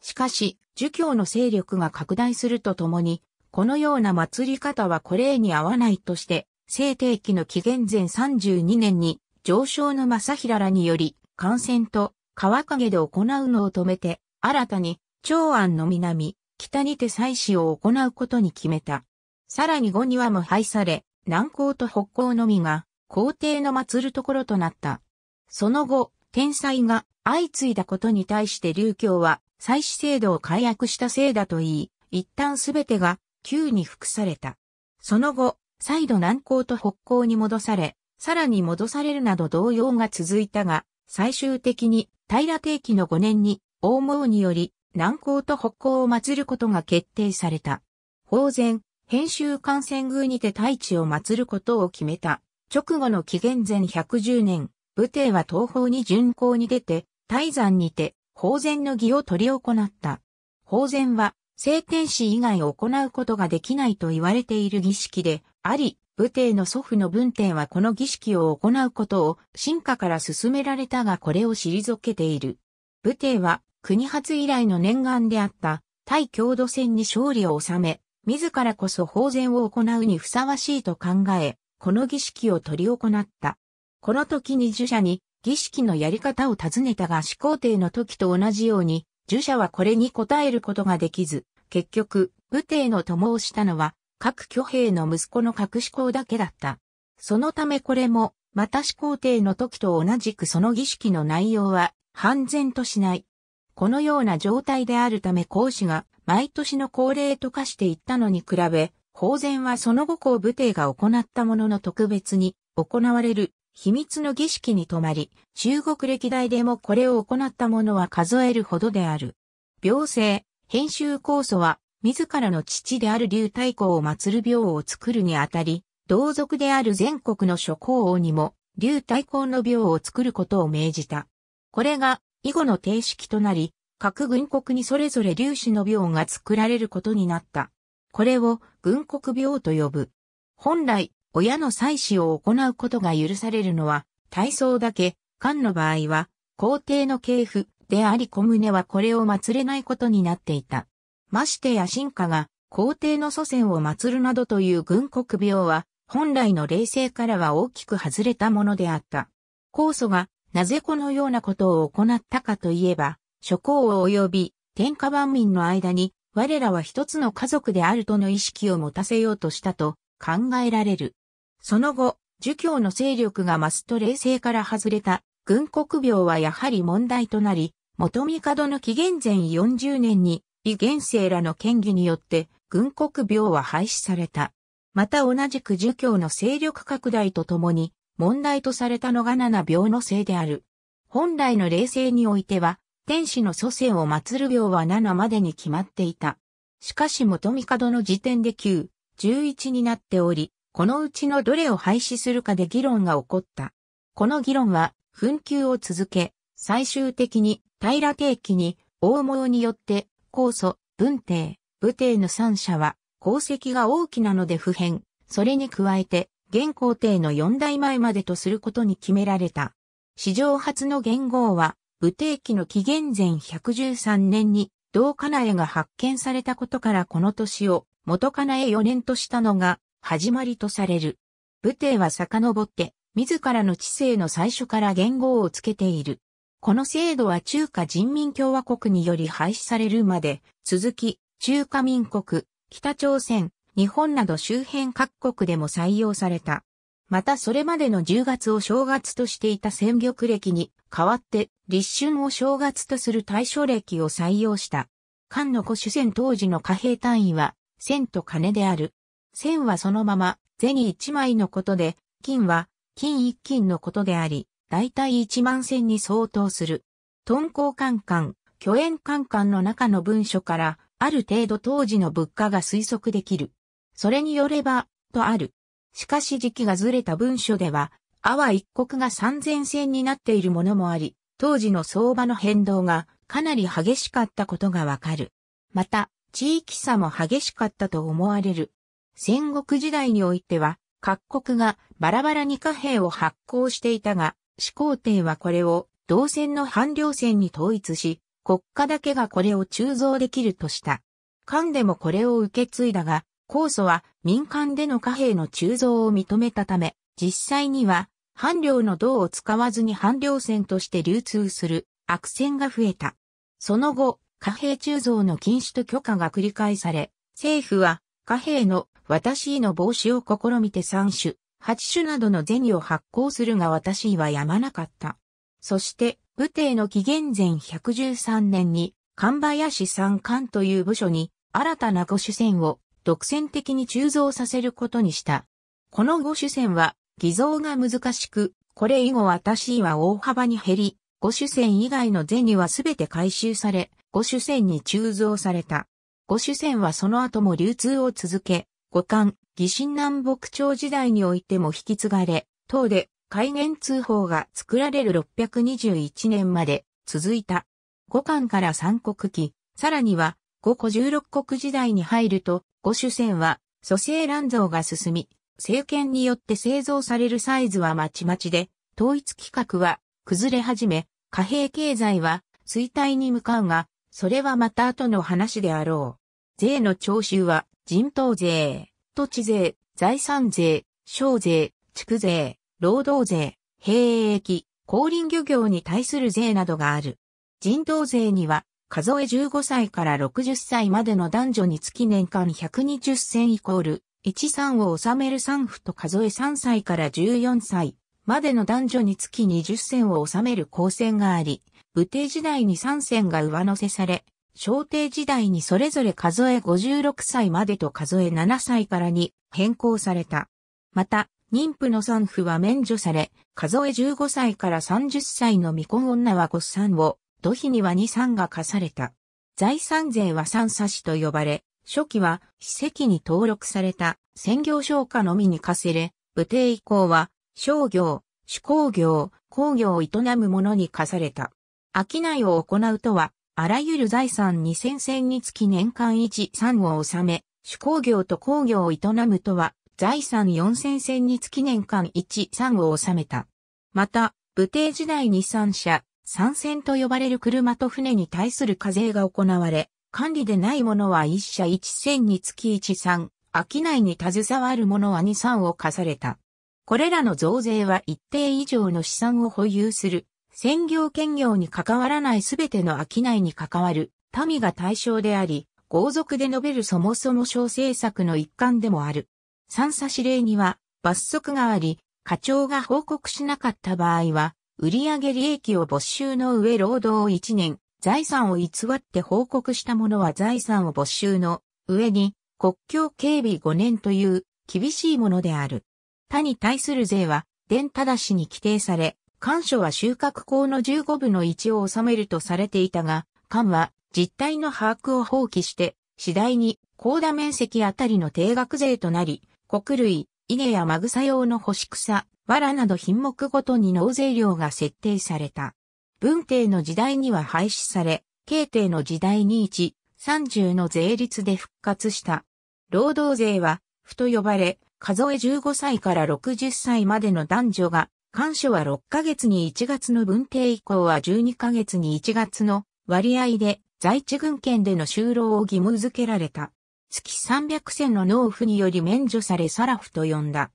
しかし、儒教の勢力が拡大するとともに、このような祭り方はこれに合わないとして、聖帝期の紀元前32年に、上昇の正平らにより、感染と川影で行うのを止めて、新たに、長安の南、北にて祭祀を行うことに決めた。さらに後にはも廃され、南高と北高のみが、皇帝の祀るところとなった。その後、天災が相次いだことに対して流教は、祭祀制度を改悪したせいだと言い、一旦すべてが旧に服された。その後、再度南高と北高に戻され、さらに戻されるなど動揺が続いたが、最終的に平定期の5年に、大毛により、南高と北高を祀ることが決定された。法然、編集艦船宮にて大地を祀ることを決めた。直後の紀元前110年、武帝は東方に巡行に出て、泰山にて、法前の儀を取り行った。法前は、聖天使以外行うことができないと言われている儀式で、あり、武帝の祖父の文帝はこの儀式を行うことを、進化から進められたがこれを退けている。武帝は、国初以来の念願であった、対郷土戦に勝利を収め、自らこそ法然を行うにふさわしいと考え、この儀式を取り行った。この時に儒者に儀式のやり方を尋ねたが始皇帝の時と同じように、儒者はこれに答えることができず、結局、武帝の友をしたのは、各挙兵の息子の各始皇だけだった。そのためこれも、また始皇帝の時と同じくその儀式の内容は、半然としない。このような状態であるため孔子が毎年の恒例と化していったのに比べ、法前はその後皇武帝が行ったものの特別に行われる秘密の儀式に泊まり、中国歴代でもこれを行ったものは数えるほどである。病性、編集酵素は、自らの父である竜太公を祀る病を作るにあたり、同族である全国の諸侯王にも、竜太公の病を作ることを命じた。これが、以後の定式となり、各軍国にそれぞれ竜氏の病が作られることになった。これを軍国病と呼ぶ。本来、親の祭祀を行うことが許されるのは、体操だけ、官の場合は、皇帝の系譜であり小宗はこれを祀れないことになっていた。ましてや進化が、皇帝の祖先を祀るなどという軍国病は、本来の霊性からは大きく外れたものであった。酵素が、なぜこのようなことを行ったかといえば、諸侯及び天下万民の間に我らは一つの家族であるとの意識を持たせようとしたと考えられる。その後、儒教の勢力が増すと冷静から外れた軍国病はやはり問題となり、元帝の紀元前40年に、異元生らの権威によって軍国病は廃止された。また同じく儒教の勢力拡大とともに問題とされたのが七病のせいである。本来の冷静においては、天使の祖先を祀る病は7までに決まっていた。しかし元帝の時点で9、11になっており、このうちのどれを廃止するかで議論が起こった。この議論は、紛糾を続け、最終的に、平定期に、大物によって、皇祖、文帝、武帝の三者は、功績が大きなので普遍、それに加えて、現皇帝の四代前までとすることに決められた。史上初の元号は、武帝紀の紀元前113年に、銅カナが発見されたことからこの年を元カナ4年としたのが始まりとされる。武帝は遡って、自らの知性の最初から言語をつけている。この制度は中華人民共和国により廃止されるまで、続き、中華民国、北朝鮮、日本など周辺各国でも採用された。またそれまでの10月を正月としていた戦力歴に代わって立春を正月とする対処歴を採用した。漢の古主戦当時の貨幣単位は、千と金である。千はそのまま、銭一枚のことで、金は、金一金のことであり、大体一万戦に相当する。遁交官官、巨円官官の中の文書から、ある程度当時の物価が推測できる。それによれば、とある。しかし時期がずれた文書では、阿波一国が三千戦になっているものもあり、当時の相場の変動がかなり激しかったことがわかる。また、地域差も激しかったと思われる。戦国時代においては、各国がバラバラに貨幣を発行していたが、始皇帝はこれを同線の半量線に統一し、国家だけがこれを鋳造できるとした。官でもこれを受け継いだが、酵素は民間での貨幣の鋳造を認めたため、実際には半量の銅を使わずに半量線として流通する悪線が増えた。その後、貨幣鋳造の禁止と許可が繰り返され、政府は貨幣の私の防止を試みて3種、8種などの銭を発行するが私はやまなかった。そして、武帝の紀元前113年に、神林三官という部署に新たな五種線を独占的に鋳造させることにした。この五種線は偽造が難しく、これ以後私は大幅に減り、五種戦以外の銭はすべて回収され、五種戦に鋳造された。五種戦はその後も流通を続け、五冠、疑心南北朝時代においても引き継がれ、唐で、海原通報が作られる621年まで続いた。五冠から三国期、さらには、五個十六国時代に入ると、五種戦は、蘇生乱造が進み、政権によって製造されるサイズはまちまちで、統一規格は崩れ始め、貨幣経済は衰退に向かうが、それはまた後の話であろう。税の徴収は人頭税、土地税、財産税、商税、畜税、労働税、兵役、高輪漁業に対する税などがある。人頭税には、数え15歳から60歳までの男女につき年間120銭イコール13を収める産婦と数え3歳から14歳までの男女につき20銭を収める高専があり、武帝時代に3銭が上乗せされ、小帝時代にそれぞれ数え56歳までと数え7歳からに変更された。また、妊婦の産婦は免除され、数え15歳から30歳の未婚女は5産を、土肥には2産が課された。財産税は三差しと呼ばれ、初期は、史跡に登録された専業商家のみに課せれ、武帝以降は、商業、手工業、工業を営む者に課された。商いを行うとは、あらゆる財産に戦線につき年間1、三を納め、手工業と工業を営むとは、財産4戦線につき年間1、三を納めた。また、武帝時代に三社、三戦と呼ばれる車と船に対する課税が行われ、管理でない者は一社一千につき一三、商いに携わる者は二三を課された。これらの増税は一定以上の資産を保有する、専業兼業に関わらないすべての商いに関わる、民が対象であり、豪族で述べるそもそも小政策の一環でもある。三差指令には罰則があり、課長が報告しなかった場合は、売上利益を没収の上労働一年、財産を偽って報告した者は財産を没収の上に国境警備5年という厳しいものである。他に対する税は、伝ただしに規定され、官所は収穫校の15分の1を収めるとされていたが、官は実態の把握を放棄して、次第に高田面積あたりの定額税となり、穀類、稲やマグサ用の干し草、藁など品目ごとに納税量が設定された。文帝の時代には廃止され、慶帝の時代に1、30の税率で復活した。労働税は、府と呼ばれ、数え15歳から60歳までの男女が、官所は6ヶ月に1月の文帝以降は12ヶ月に1月の割合で、在地軍権での就労を義務付けられた。月300銭の納付により免除されサラフと呼んだ。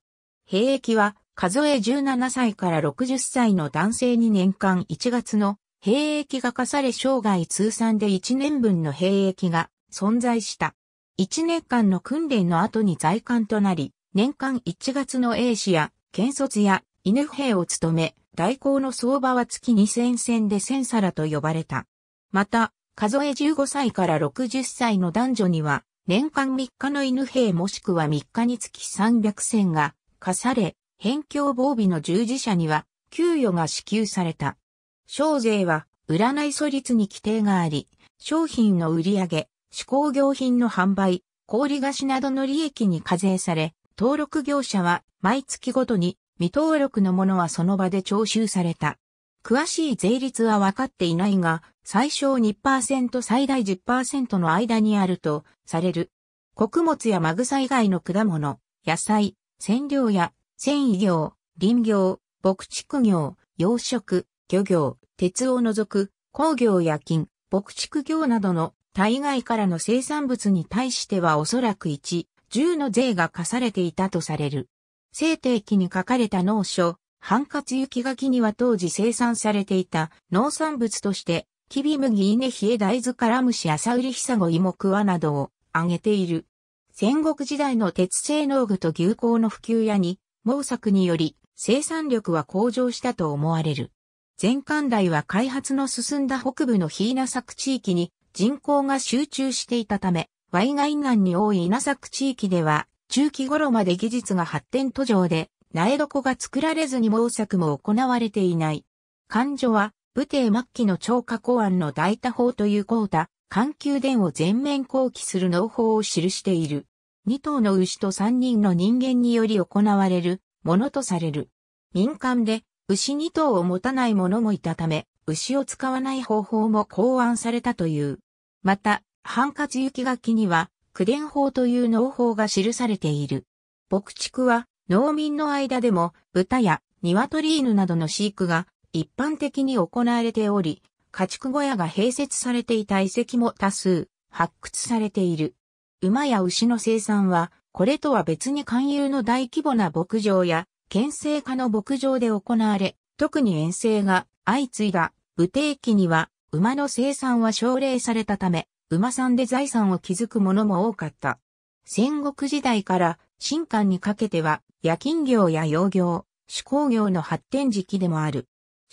兵役は数え17歳から60歳の男性に年間1月の兵役が課され生涯通算で1年分の兵役が存在した。1年間の訓練の後に在官となり、年間1月の英士や、検卒や、犬兵を務め、代行の相場は月2000戦で1000皿と呼ばれた。また、数え15歳から60歳の男女には、年間3日の犬兵もしくは3日につき300戦が課され、辺境防備の従事者には給与が支給された。商税は占い素率に規定があり、商品の売り上げ、手工業品の販売、氷菓子などの利益に課税され、登録業者は毎月ごとに未登録のものはその場で徴収された。詳しい税率は分かっていないが、最小2%最大10%の間にあるとされる。穀物やマグサ以外の果物、野菜、染料や繊維業、林業、牧畜業、養殖、漁業、鉄を除く、工業や金、牧畜業などの対外からの生産物に対してはおそらく1、10の税が課されていたとされる。制定期に書かれた農書、ハンカツ雪書きには当時生産されていた農産物として、キビ麦稲冷え大豆から虫朝売りゴ、イ芋クワなどを挙げている。戦国時代の鉄製農具と牛耕の普及やに、毛作により生産力は向上したと思われる。全館大は開発の進んだ北部の非稲作地域に人口が集中していたため、ワイガイ岸に多い稲作地域では中期頃まで技術が発展途上で苗床が作られずに毛作も行われていない。漢所は武帝末期の超過公安の大多法という公太、環球伝を全面後期する農法を記している。2頭の牛と3人の人間により行われるものとされる。民間で牛2頭を持たない者もいたため、牛を使わない方法も考案されたという。また、ハンカチ雪楽器には、苦伝法という農法が記されている。牧畜は、農民の間でも、豚や鶏犬などの飼育が一般的に行われており、家畜小屋が併設されていた遺跡も多数発掘されている。馬や牛の生産は、これとは別に勧誘の大規模な牧場や、県政下の牧場で行われ、特に遠征が相次いだ、武定期には、馬の生産は奨励されたため、馬産で財産を築く者も多かった。戦国時代から新漢にかけては、夜勤業や養業、手工業の発展時期でもある。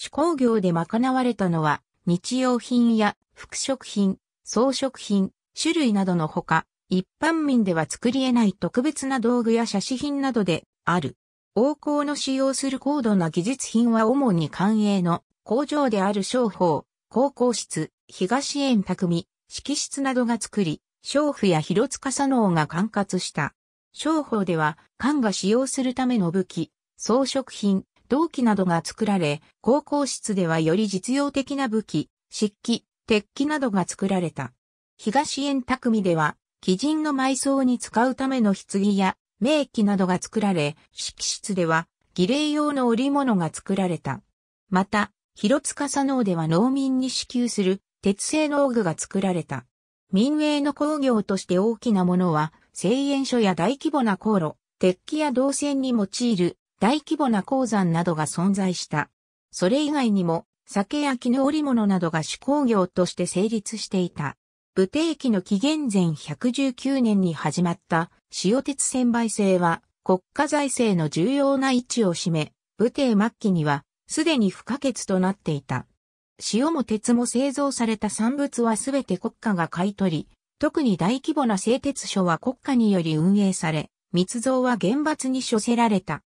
手工業で賄われたのは、日用品や服飾品、装飾品、種類などのほか、一般民では作り得ない特別な道具や写真品などである。王侯の使用する高度な技術品は主に官営の工場である商法、高校室、東園匠、色室などが作り、商府や広塚佐能が管轄した。商法では、官が使用するための武器、装飾品、銅器などが作られ、高校室ではより実用的な武器、漆器、鉄器などが作られた。東園匠では、鬼人の埋葬に使うための棺や名器などが作られ、式室では儀礼用の織物が作られた。また、広塚佐能では農民に支給する鉄製農具が作られた。民営の工業として大きなものは、製塩所や大規模な航路、鉄器や銅線に用いる大規模な鉱山などが存在した。それ以外にも、酒や絹織物などが主工業として成立していた。武帝期の紀元前119年に始まった塩鉄専売制は国家財政の重要な位置を占め、武帝末期にはすでに不可欠となっていた。塩も鉄も製造された産物はすべて国家が買い取り、特に大規模な製鉄所は国家により運営され、密造は厳罰に処せられた。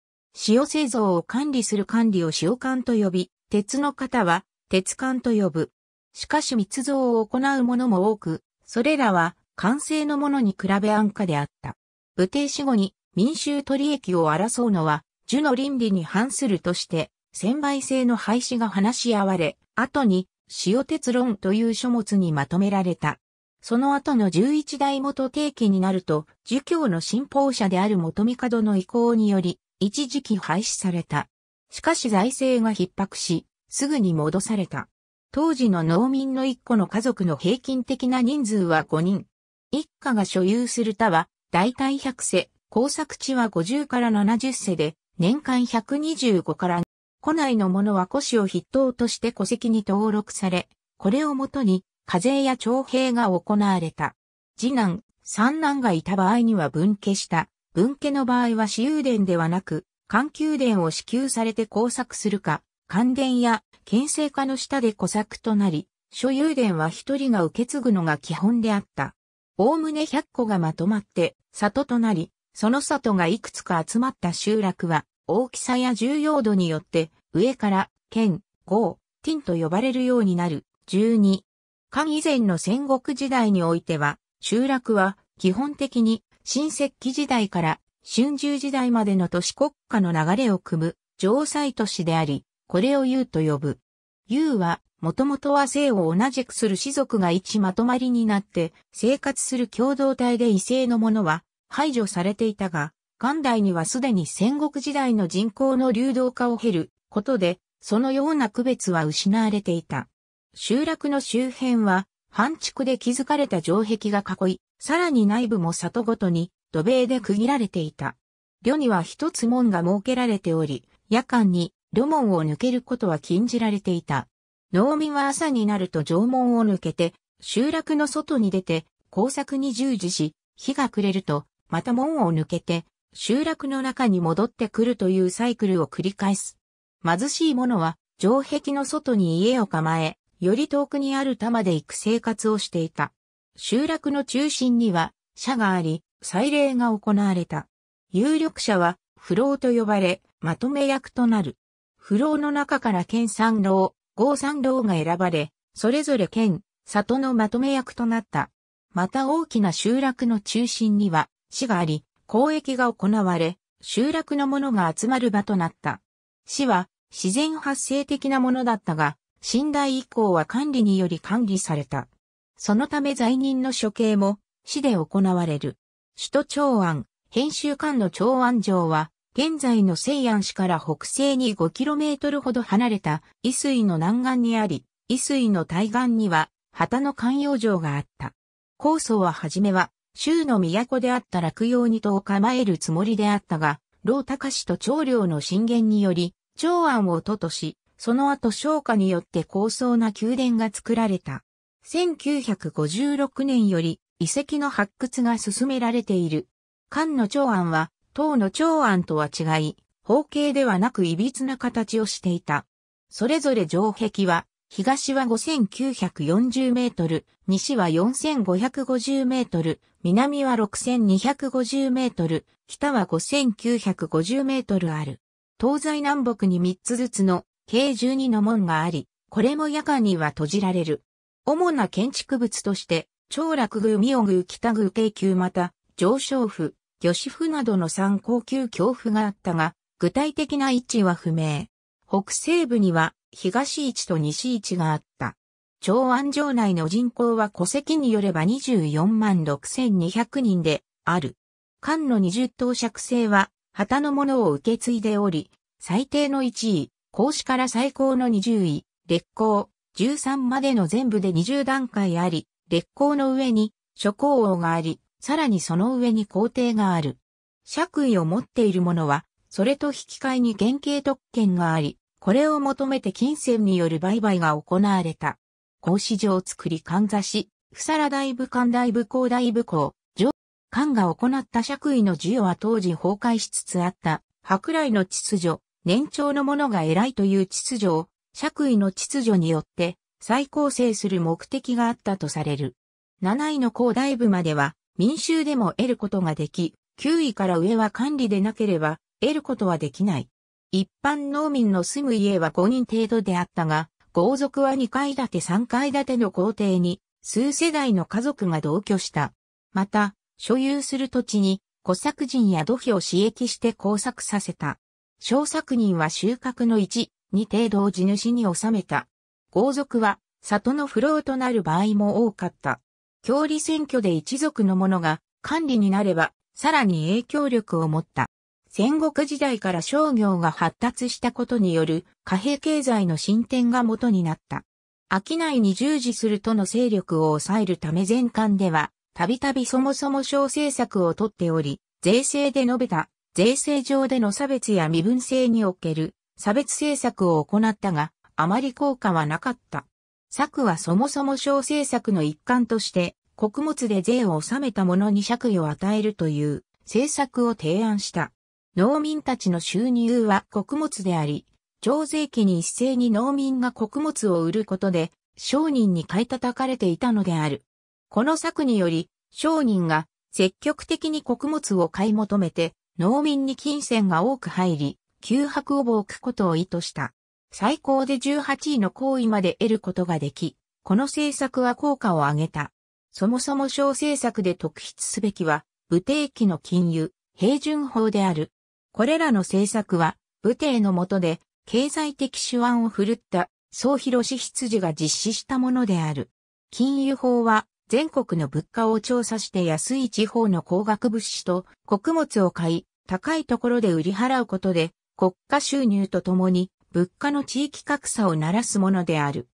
塩製造を管理する管理を塩管と呼び、鉄の方は鉄管と呼ぶ。しかし密造を行う者も多く、それらは完成のものに比べ安価であった。武帝死後に民衆取益を争うのは、呪の倫理に反するとして、専売制の廃止が話し合われ、後に、塩鉄論という書物にまとめられた。その後の十一代元定期になると、儒教の信奉者である元帝の意向により、一時期廃止された。しかし財政が逼迫し、すぐに戻された。当時の農民の一個の家族の平均的な人数は5人。一家が所有する田は、大体100世、工作地は50から70世で、年間125から古内の者は古紙を筆頭として戸籍に登録され、これをもとに課税や徴兵が行われた。次男、三男がいた場合には分家した。分家の場合は私有田ではなく、官宮田を支給されて工作するか、関電や県政化の下で小作となり、所有殿は一人が受け継ぐのが基本であった。おおむね百個がまとまって、里となり、その里がいくつか集まった集落は、大きさや重要度によって、上から、県、号、ティンと呼ばれるようになる。12。漢以前の戦国時代においては、集落は、基本的に、新石器時代から、春秋時代までの都市国家の流れを組む、城塞都市であり、これを優と呼ぶ。優は、もともとは性を同じくする士族が一まとまりになって生活する共同体で異性のものは排除されていたが、元代にはすでに戦国時代の人口の流動化を経ることで、そのような区別は失われていた。集落の周辺は、半築で築かれた城壁が囲い、さらに内部も里ごとに土塀で区切られていた。旅には一つ門が設けられており、夜間に呂門を抜けることは禁じられていた。農民は朝になると城門を抜けて、集落の外に出て、工作に従事し、日が暮れると、また門を抜けて、集落の中に戻ってくるというサイクルを繰り返す。貧しい者は、城壁の外に家を構え、より遠くにある玉で行く生活をしていた。集落の中心には、社があり、祭礼が行われた。有力者は、不老と呼ばれ、まとめ役となる。不老の中から県三郎、郷三郎が選ばれ、それぞれ県、里のまとめ役となった。また大きな集落の中心には、市があり、交易が行われ、集落の者が集まる場となった。市は、自然発生的なものだったが、寝台以降は管理により管理された。そのため罪人の処刑も、市で行われる。首都長安、編集官の長安城は、現在の西安市から北西に 5km ほど離れた、伊水の南岸にあり、伊水の対岸には、旗の観葉城があった。高祖ははじめは、州の都であった落葉に戸を構えるつもりであったが、老高氏と長領の進言により、長安を都とし、その後商家によって高層な宮殿が作られた。1956年より遺跡の発掘が進められている。漢の長安は当の長安とは違い、方形ではなく歪な形をしていた。それぞれ城壁は、東は5940メートル、西は4550メートル、南は6250メートル、北は5950メートルある。東西南北に3つずつの計12の門があり、これも夜間には閉じられる。主な建築物として、長楽宮、宮宮、北宮、京宮また、上昇府、魚種などの参高級恐怖があったが、具体的な位置は不明。北西部には東市と西市があった。長安城内の人口は戸籍によれば24万6200人である。漢の二十等尺制は旗のものを受け継いでおり、最低の1位、孔子から最高の20位、列行、13までの全部で20段階あり、烈行の上に諸公王があり、さらにその上に皇帝がある。爵位を持っている者は、それと引き換えに原型特権があり、これを求めて金銭による売買が行われた。格子状を作りか座し、ふさら大部官大部公大部公、上官が行った爵位の授与は当時崩壊しつつあった、舶来の秩序、年長の者が偉いという秩序を、爵位の秩序によって再構成する目的があったとされる。7位の公大部までは、民衆でも得ることができ、9位から上は管理でなければ得ることはできない。一般農民の住む家は5人程度であったが、豪族は2階建て3階建ての皇帝に数世代の家族が同居した。また、所有する土地に小作人や土肥を刺激して工作させた。小作人は収穫の1、2程度を地主に収めた。豪族は里の不老となる場合も多かった。郷里選挙で一族の者が管理になれば、さらに影響力を持った。戦国時代から商業が発達したことによる貨幣経済の進展が元になった。商いに従事するとの勢力を抑えるため全館では、たびたびそもそも小政策をとっており、税制で述べた、税制上での差別や身分制における差別政策を行ったが、あまり効果はなかった。策はそもそも小政策の一環として、穀物で税を納めた者に借与を与えるという政策を提案した。農民たちの収入は穀物であり、徴税期に一斉に農民が穀物を売ることで、商人に買い叩かれていたのである。この策により、商人が積極的に穀物を買い求めて、農民に金銭が多く入り、窮迫をぼくことを意図した。最高で18位の行為まで得ることができ、この政策は効果を上げた。そもそも小政策で特筆すべきは、武帝期の金融、平準法である。これらの政策は、武帝の下で、経済的手腕を振るった、総広志羊が実施したものである。金融法は、全国の物価を調査して安い地方の高額物資と穀物を買い、高いところで売り払うことで、国家収入とともに物価の地域格差を鳴らすものである。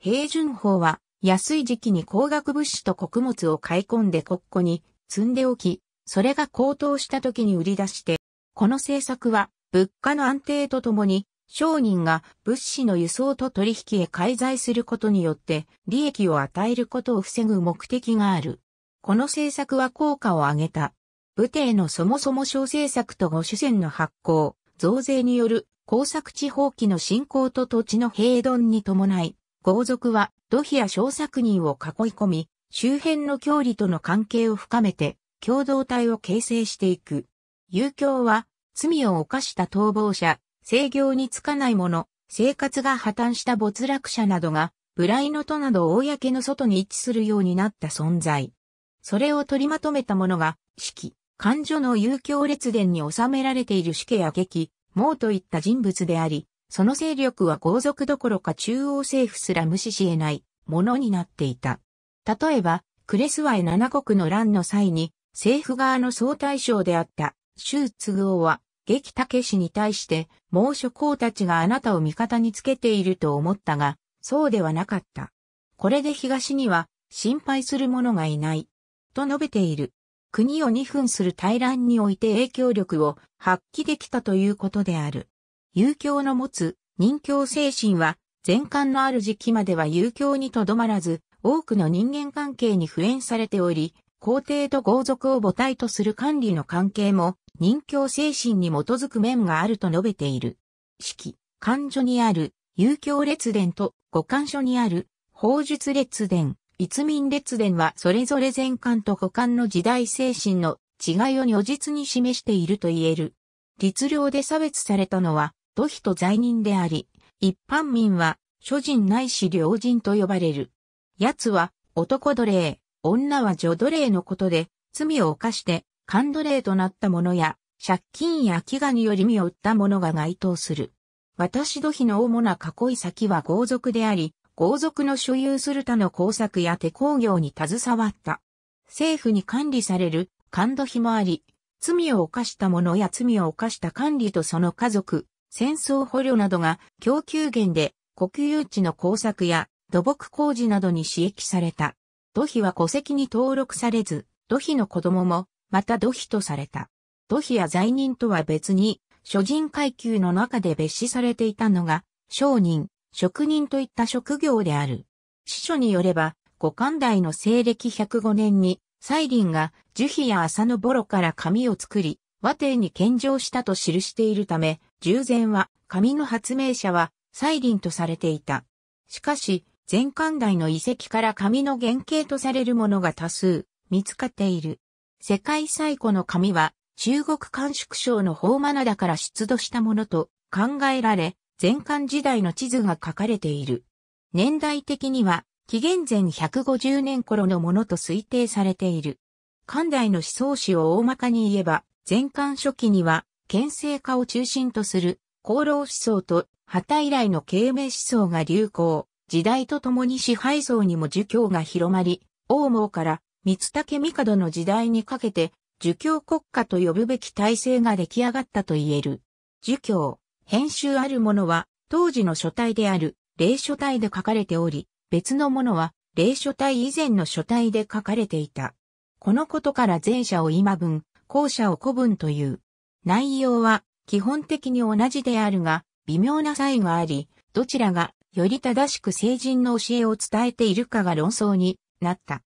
平準法は、安い時期に高額物資と穀物を買い込んで国庫に積んでおき、それが高騰した時に売り出して、この政策は物価の安定とともに商人が物資の輸送と取引へ介在することによって利益を与えることを防ぐ目的がある。この政策は効果を上げた。武帝のそもそも小政策とご主戦の発行、増税による工作地方記の進行と土地の平凡に伴い、豪族は土肥や小作人を囲い込み、周辺の郷里との関係を深めて、共同体を形成していく。遊興は、罪を犯した逃亡者、制御につかない者、生活が破綻した没落者などが、ブライのトなど公の外に位置するようになった存在。それを取りまとめたものが、季、官女の遊興列伝に収められている四季や劇、もうといった人物であり、その勢力は豪族どころか中央政府すら無視し得ないものになっていた。例えば、クレスワイ七国の乱の際に、政府側の総大将であった、周都合は、激武氏に対して、猛諸侯たちがあなたを味方につけていると思ったが、そうではなかった。これで東には、心配する者がいない。と述べている。国を二分する対乱において影響力を発揮できたということである。遊教の持つ任教精神は、前館のある時期までは遊教にとどまらず、多くの人間関係に普遍されており、皇帝と豪族を母体とする管理の関係も、任教精神に基づく面があると述べている。式、官所にある、遊教列伝と、五官所にある、法術列伝、逸民列伝はそれぞれ前巻と古巻の時代精神の違いを如実に示していると言える。律令で差別されたのは、土肥と罪人であり、一般民は、諸人ないし良人と呼ばれる。奴は、男奴隷、女は女奴隷のことで、罪を犯して、官奴隷となった者や、借金や飢餓により身を売った者が該当する。私土肥の主な囲い先は豪族であり、豪族の所有する他の工作や手工業に携わった。政府に管理される感度費もあり、罪を犯した者や罪を犯した管理とその家族、戦争捕虜などが供給源で国有地の工作や土木工事などに刺激された。土肥は戸籍に登録されず、土肥の子供も、また土肥とされた。土肥や罪人とは別に、諸人階級の中で別視されていたのが、商人、職人といった職業である。司書によれば、五寛代の西暦105年に、サイリンが樹皮や麻のボロから紙を作り、和帝に献上したと記しているため、従前は紙の発明者はサイリンとされていた。しかし、全漢代の遺跡から紙の原型とされるものが多数見つかっている。世界最古の紙は中国甘粛省の宝マナから出土したものと考えられ、前漢時代の地図が書かれている。年代的には、紀元前150年頃のものと推定されている。漢代の思想史を大まかに言えば、前漢初期には、建政化を中心とする、功労思想と、旗以来の経明思想が流行、時代とともに支配層にも儒教が広まり、王毛から、三三帝の時代にかけて、儒教国家と呼ぶべき体制が出来上がったと言える。儒教、編集あるものは、当時の書体である、霊書体で書かれており、別のものは、霊書体以前の書体で書かれていた。このことから前者を今文、後者を古文という。内容は、基本的に同じであるが、微妙な差異があり、どちらが、より正しく成人の教えを伝えているかが論争になった。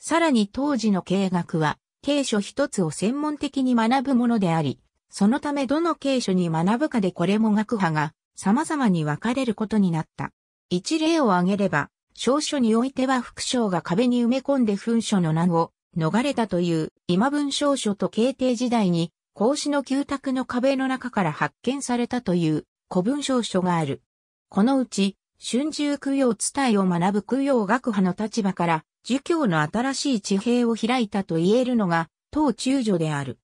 さらに当時の経学は、経書一つを専門的に学ぶものであり、そのためどの経書に学ぶかでこれも学派が様々に分かれることになった。一例を挙げれば、小書においては副章が壁に埋め込んで文書の難を逃れたという今文章書と慶帝時代に孔子の旧宅の壁の中から発見されたという古文章書がある。このうち、春秋供養伝えを学ぶ供養学派の立場から、儒教の新しい地平を開いたと言えるのが、当中女である。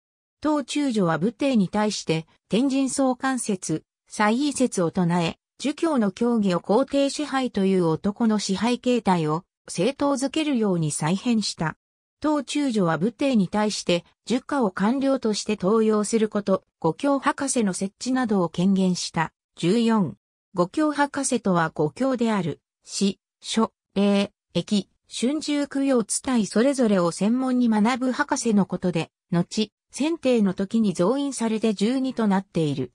当中女は武帝に対して、天神総関節、最異説を唱え、儒教の教義を皇帝支配という男の支配形態を正当づけるように再編した。当中女は武帝に対して、儒家を官僚として登用すること、五教博士の設置などを権限した。14。五教博士とは五教である、死、書、礼、駅、春秋供養伝いそれぞれを専門に学ぶ博士のことで、後、選定の時に増員されて12となっている。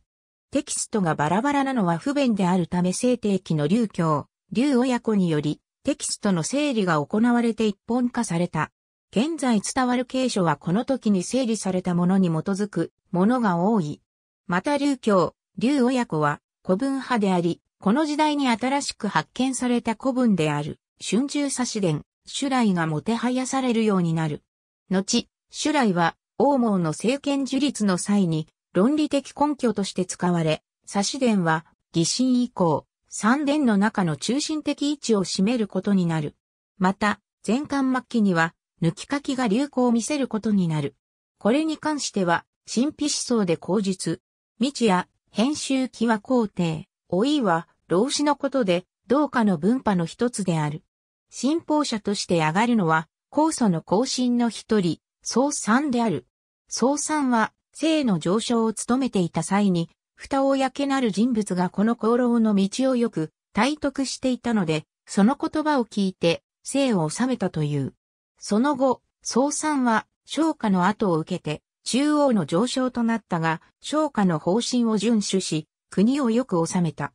テキストがバラバラなのは不便であるため制定期の流教、流親子により、テキストの整理が行われて一本化された。現在伝わる経書はこの時に整理されたものに基づくものが多い。また流教、流親子は古文派であり、この時代に新しく発見された古文である、春秋左し伝、主来がもてはやされるようになる。後、修来は王蒙の政権樹立の際に論理的根拠として使われ、差し伝は疑心以降、三伝の中の中心的位置を占めることになる。また、前巻末期には、抜き書きが流行を見せることになる。これに関しては、神秘思想で口述。未知や編集期は皇帝、老いは老子のことで、同化の文派の一つである。信奉者として上がるのは、高祖の後進の一人、宗三である。総参は、性の上昇を務めていた際に、蓋を焼けなる人物がこの功労の道をよく体得していたので、その言葉を聞いて、生を治めたという。その後、総参は、昇華の後を受けて、中央の上昇となったが、昇華の方針を遵守し、国をよく治めた。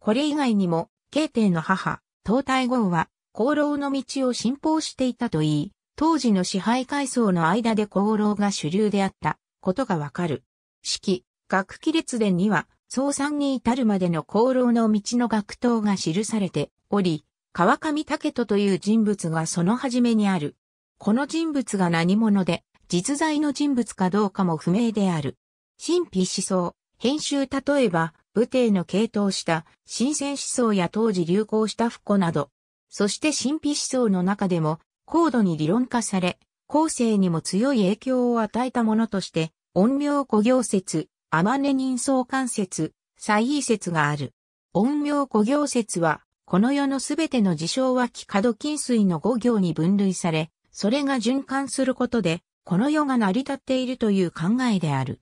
これ以外にも、慶帝の母、東大号は、功労の道を信奉していたといい、当時の支配階層の間で功労が主流であったことがわかる。式、学記列伝には、創産に至るまでの功労の道の学頭が記されており、川上武人という人物がその初めにある。この人物が何者で、実在の人物かどうかも不明である。神秘思想、編集例えば、武帝の系統した新鮮思想や当時流行した不古など、そして神秘思想の中でも高度に理論化され、後世にも強い影響を与えたものとして、陰陽古行説、アマネ人相関説、最異説がある。陰陽古行説は、この世のすべての事象は気角金水の五行に分類され、それが循環することで、この世が成り立っているという考えである。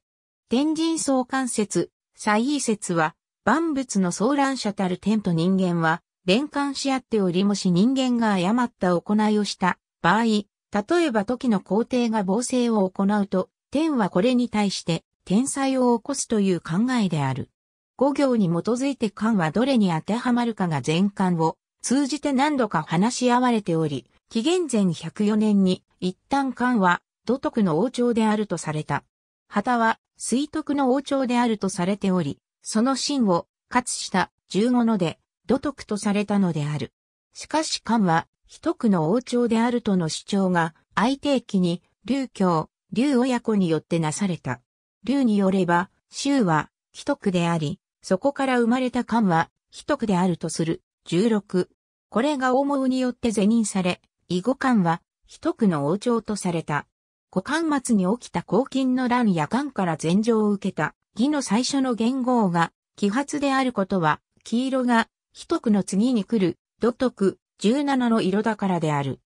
天人相関説、最異説は、万物の相乱者たる天と人間は、連関し合っておりもし人間が誤った行いをした場合、例えば時の皇帝が暴政を行うと、天はこれに対して天災を起こすという考えである。五行に基づいて漢はどれに当てはまるかが全漢を通じて何度か話し合われており、紀元前104年に一旦漢は土徳の王朝であるとされた。旗は水徳の王朝であるとされており、その真を、かつした十五ので、土徳とされたのである。しかし漢は、一区の王朝であるとの主張が、相定期に、劉教、劉親子によってなされた。劉によれば、州は、一区であり、そこから生まれた漢は、一区であるとする。16。これが王毛によって是認され、囲碁漢は、一区の王朝とされた。古漢末に起きた黄金の乱や漢から禅状を受けた、義の最初の元号が、揮発であることは、黄色が一徳の次に来る、土徳、十七の色だからである。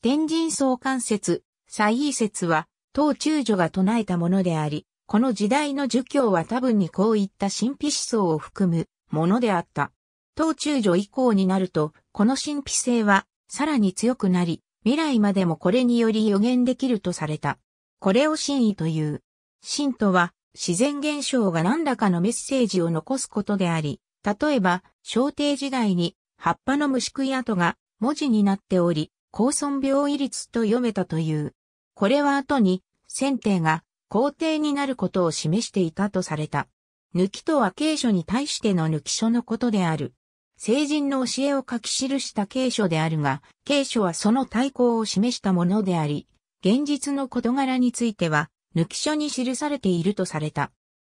天神相関説、左位説は、当中女が唱えたものであり、この時代の儒教は多分にこういった神秘思想を含むものであった。当中女以降になると、この神秘性はさらに強くなり、未来までもこれにより予言できるとされた。これを真意という。真とは自然現象が何らかのメッセージを残すことであり、例えば、小帝時代に葉っぱの虫食い跡が文字になっており、高村病遺律と読めたという。これは後に、先帝が皇帝になることを示していたとされた。抜きとは経書に対しての抜き書のことである。聖人の教えを書き記した経書であるが、経書はその対抗を示したものであり、現実の事柄については、抜き書に記されているとされた。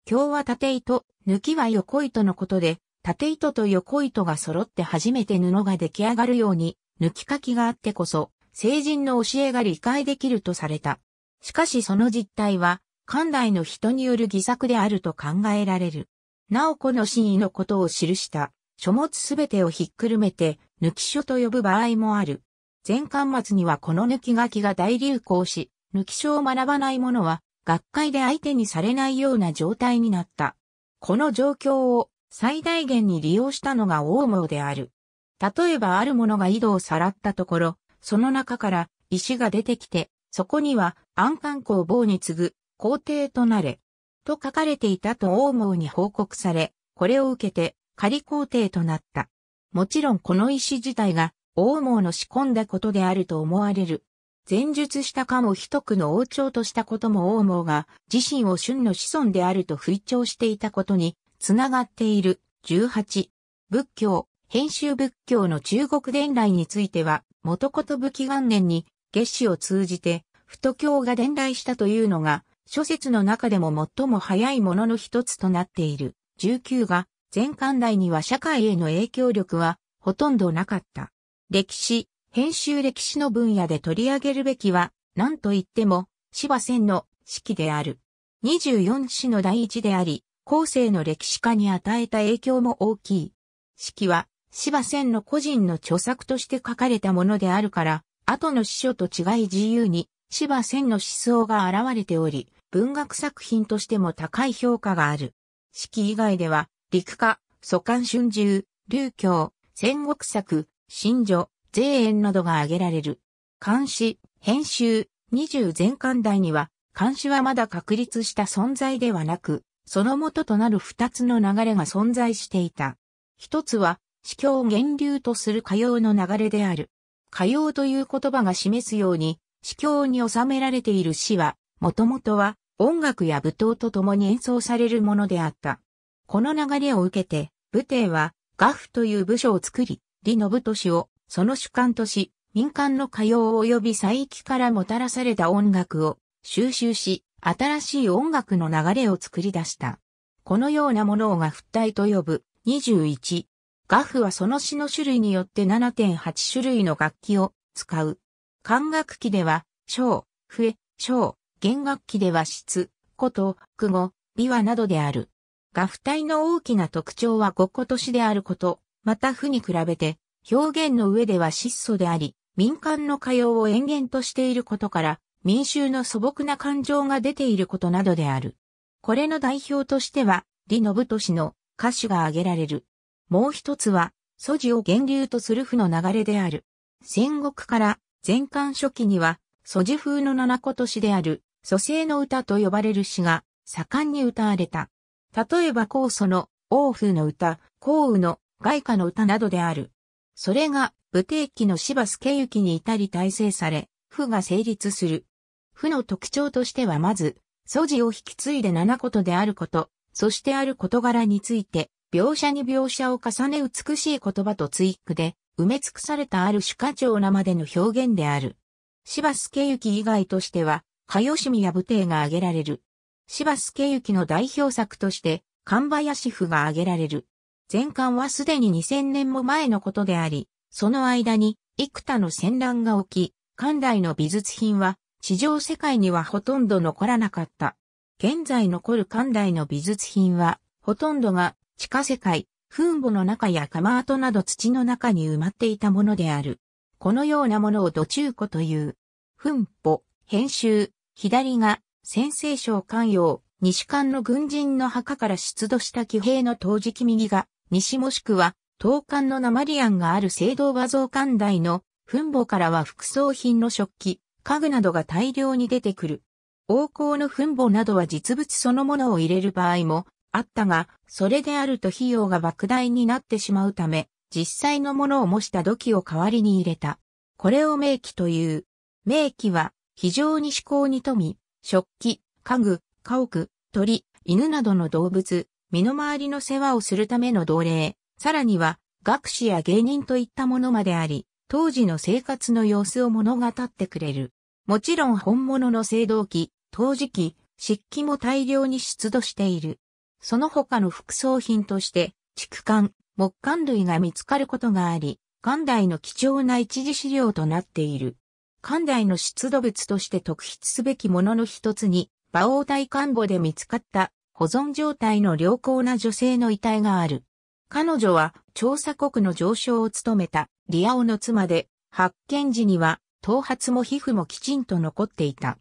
今日は縦糸、抜きは横糸のことで、縦糸と横糸が揃って初めて布が出来上がるように、抜き書きがあってこそ、成人の教えが理解できるとされた。しかしその実態は、関代の人による偽作であると考えられる。なおこの真意のことを記した書物すべてをひっくるめて抜き書と呼ぶ場合もある。前巻末にはこの抜き書きが大流行し、抜き書を学ばない者は学会で相手にされないような状態になった。この状況を最大限に利用したのが王網である。例えばある者が井戸をさらったところ、その中から石が出てきて、そこには安官公棒に次ぐ皇帝となれ、と書かれていたと王網に報告され、これを受けて仮皇帝となった。もちろんこの石自体が王網の仕込んだことであると思われる。前述したかも一区の王朝としたことも王網が自身を春の子孫であると吹聴していたことにつながっている。18、仏教、編集仏教の中国伝来については、元こと武器元年に、月史を通じて、都教が伝来したというのが、諸説の中でも最も早いものの一つとなっている。19が、前漢代には社会への影響力は、ほとんどなかった。歴史、編集歴史の分野で取り上げるべきは、何と言っても、芝仙の式である。24詩の第一であり、後世の歴史家に与えた影響も大きい。式は、芝仙の個人の著作として書かれたものであるから、後の司書と違い自由に、芝仙の思想が現れており、文学作品としても高い評価がある。式以外では、陸家、祖韓春秋、流教、戦国作、新女、税縁などが挙げられる。監視、編集、二十全巻代には、監視はまだ確立した存在ではなく、その元となる二つの流れが存在していた。一つは、死教を源流とする歌謡の流れである。歌謡という言葉が示すように、死教に収められている死は、もともとは音楽や舞踏と共に演奏されるものであった。この流れを受けて、武帝は、ガフという部署を作り、李信俊を、その主観とし、民間の歌謡及び佐域からもたらされた音楽を収集し、新しい音楽の流れを作り出した。このようなものをガフ体と呼ぶ。21。ガフはその詩の種類によって7.8種類の楽器を使う。管楽器では、小、笛、小、弦楽器では質、こと、句語、琵琶などである。ガフ体の大きな特徴は5個都市であること、また譜に比べて、表現の上では質素であり、民間の歌謡を演々としていることから、民衆の素朴な感情が出ていることなどである。これの代表としては、李信俊の歌手が挙げられる。もう一つは、素地を源流とする負の流れである。戦国から前漢初期には、素地風の七子都市である、蘇生の歌と呼ばれる詩が盛んに歌われた。例えば高祖の王風の歌、高雨の外科の歌などである。それが、武帝期の芝助行に至り大成され、負が成立する。負の特徴としてはまず、素地を引き継いで七ことであること、そしてある事柄について、描写に描写を重ね美しい言葉と追句で、埋め尽くされたある主家長なまでの表現である。柴助行以外としては、かよしみや武帝が挙げられる。柴助行の代表作として、神林譜が挙げられる。前巻はすでに2000年も前のことであり、その間に幾多の戦乱が起き、関代の美術品は地上世界にはほとんど残らなかった。現在残る寛大の美術品は、ほとんどが地下世界、墳墓の中や釜跡など土の中に埋まっていたものである。このようなものを土中古という。墳墓、編集、左が、先制省寛容。西館の軍人の墓から出土した騎兵の陶磁器右が、西もしくは、東館の鉛マリアンがある聖堂和像寛大の墳墓からは副葬品の食器、家具などが大量に出てくる。王侯の墳墓などは実物そのものを入れる場合もあったが、それであると費用が莫大になってしまうため、実際のものを模した土器を代わりに入れた。これを名器という。名器は非常に思考に富み、食器、家具、家屋、鳥、犬などの動物、身の回りの世話をするための奴隷、さらには学士や芸人といったものまであり、当時の生活の様子を物語ってくれる。もちろん本物の青銅器、陶磁器、漆器も大量に出土している。その他の副葬品として、畜管、木管類が見つかることがあり、関代の貴重な一時資料となっている。関代の出土物として特筆すべきものの一つに、馬王体看護で見つかった保存状態の良好な女性の遺体がある。彼女は調査国の上昇を務めたリアオの妻で、発見時には頭髪も皮膚もきちんと残っていた。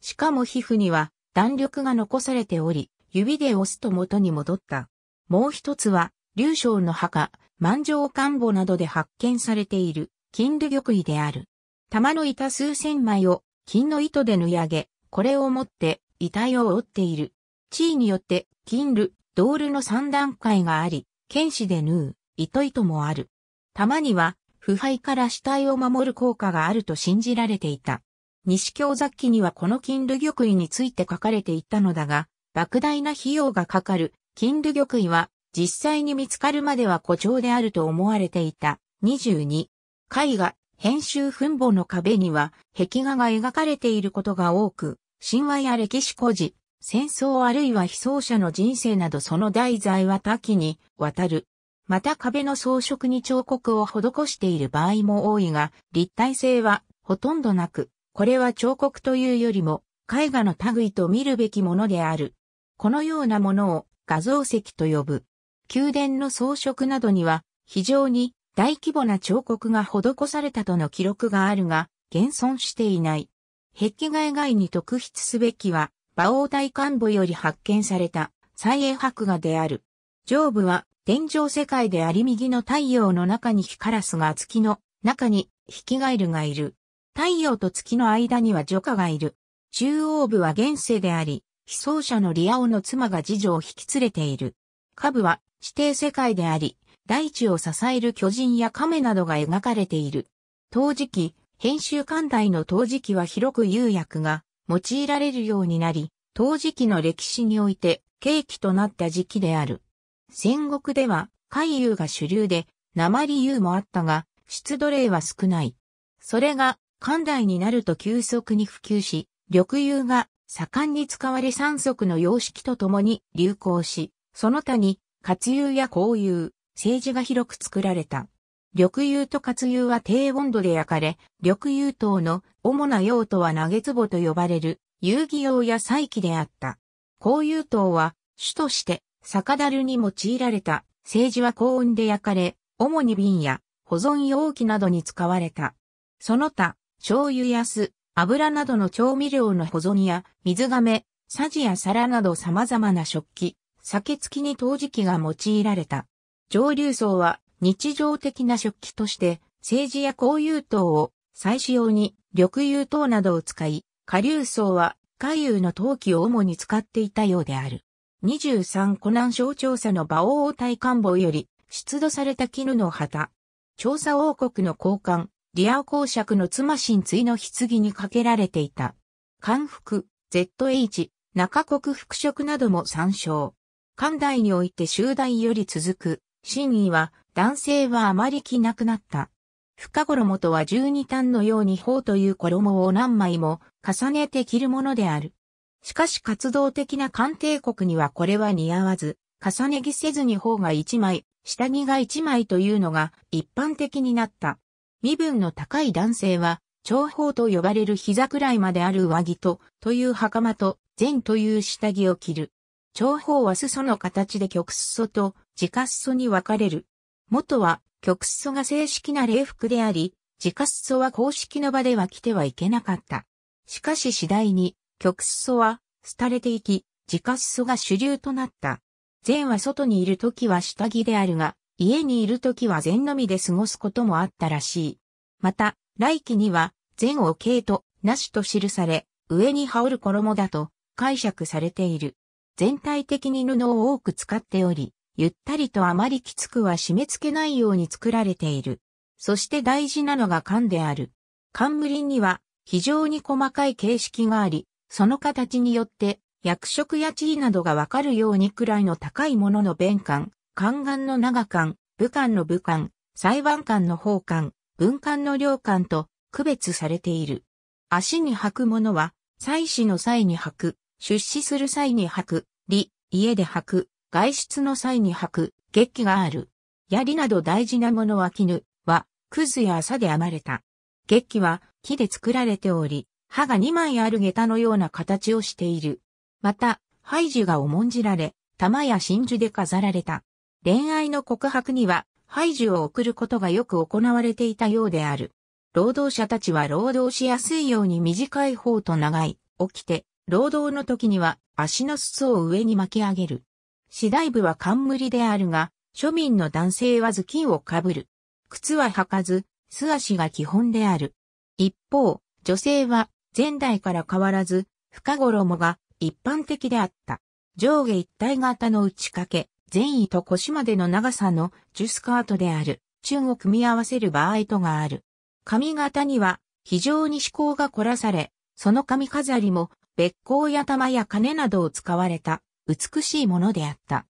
しかも皮膚には弾力が残されており、指で押すと元に戻った。もう一つは、竜章の墓、万丈漢房などで発見されている、金流玉衣である。玉の板数千枚を、金の糸で縫い上げ、これを持って、遺体を折っている。地位によって、金ル、ドールの三段階があり、剣士で縫う、糸糸もある。玉には、腐敗から死体を守る効果があると信じられていた。西京雑記にはこの金流玉位について書かれていたのだが、莫大な費用がかかる金流玉位は実際に見つかるまでは誇張であると思われていた。22。絵画、編集墳墓の壁には壁画が描かれていることが多く、神話や歴史故事、戦争あるいは被葬者の人生などその題材は多岐にわたる。また壁の装飾に彫刻を施している場合も多いが、立体性はほとんどなく、これは彫刻というよりも絵画の類と見るべきものである。このようなものを画像石と呼ぶ。宮殿の装飾などには非常に大規模な彫刻が施されたとの記録があるが、現存していない。壁画以外に特筆すべきは、馬王大幹部より発見された、蔡英博画である。上部は天上世界であり右の太陽の中にヒカラスが月の中にヒキガエルがいる。太陽と月の間には女家がいる。中央部は現世であり、被葬者のリアオの妻が次女を引き連れている。下部は指定世界であり、大地を支える巨人や亀などが描かれている。陶磁器、編集艦台の陶磁器は広く釉薬が用いられるようになり、陶磁器の歴史において契機となった時期である。戦国では、海遊が主流で、鉛遊もあったが、出土例は少ない。それが、寛大になると急速に普及し、緑遊が盛んに使われ三足の様式とともに流行し、その他に、活遊や交遊、政治が広く作られた。緑遊と活遊は低温度で焼かれ、緑遊等の主な用途は投げ壺と呼ばれる遊戯用や祭器であった。交遊等は主として酒樽に用いられた、政治は高温で焼かれ、主に瓶や保存容器などに使われた。その他、醤油や酢、油などの調味料の保存や、水亀、さじや皿など様々な食器、酒付きに陶磁器が用いられた。上流層は日常的な食器として、政治や紅油等を再使用に緑油等などを使い、下流層は下流の陶器を主に使っていたようである。23湖南省調査の馬王大官房より出土された絹の旗。調査王国の高官、リア公爵の妻神追の棺にかけられていた。官服、ZH、中国服飾なども参照。官代において集団より続く、真意は男性はあまり着なくなった。深衣とは十二単のように法という衣を何枚も重ねて着るものである。しかし活動的な官邸国にはこれは似合わず、重ね着せずに方が一枚、下着が一枚というのが一般的になった。身分の高い男性は、長方と呼ばれる膝くらいまである上着と、という袴と、前という下着を着る。長方は裾の形で極裾と直裾に分かれる。元は極裾が正式な礼服であり、直裾は公式の場では着てはいけなかった。しかし次第に極しは、廃れていき、自家裾が主流となった。禅は外にいる時は下着であるが、家にいる時は禅のみで過ごすこともあったらしい。また、来期には、禅を系と、なしと記され、上に羽織る衣だと解釈されている。全体的に布を多く使っており、ゆったりとあまりきつくは締め付けないように作られている。そして大事なのが缶である。冠には非常に細かい形式があり、その形によって、役職や地位などがわかるようにくらいの高いものの弁官、官官の長官、武官の武官、裁判官の法官、文官の領官と区別されている。足に履くものは、祭祀の際に履く、出資する際に履く、利、家で履く、外出の際に履く、月期がある。槍など大事なものは絹、は、くずや麻で編まれた。月期は木で作られており、歯が2枚ある下駄のような形をしている。また、ハイジュが重んじられ、玉や真珠で飾られた。恋愛の告白には、ハイジュを送ることがよく行われていたようである。労働者たちは労働しやすいように短い方と長い、起きて、労働の時には足の裾を上に巻き上げる。次第部は冠であるが、庶民の男性は頭巾をかぶる。靴は履かず、素足が基本である。一方、女性は前代から変わらず、深衣が一般的であった。上下一体型の打ち掛け、前位と腰までの長さのジュスカートである、中を組み合わせる場合とがある。髪型には非常に思考が凝らされ、その髪飾りも別行や玉や金などを使われた美しいものであった。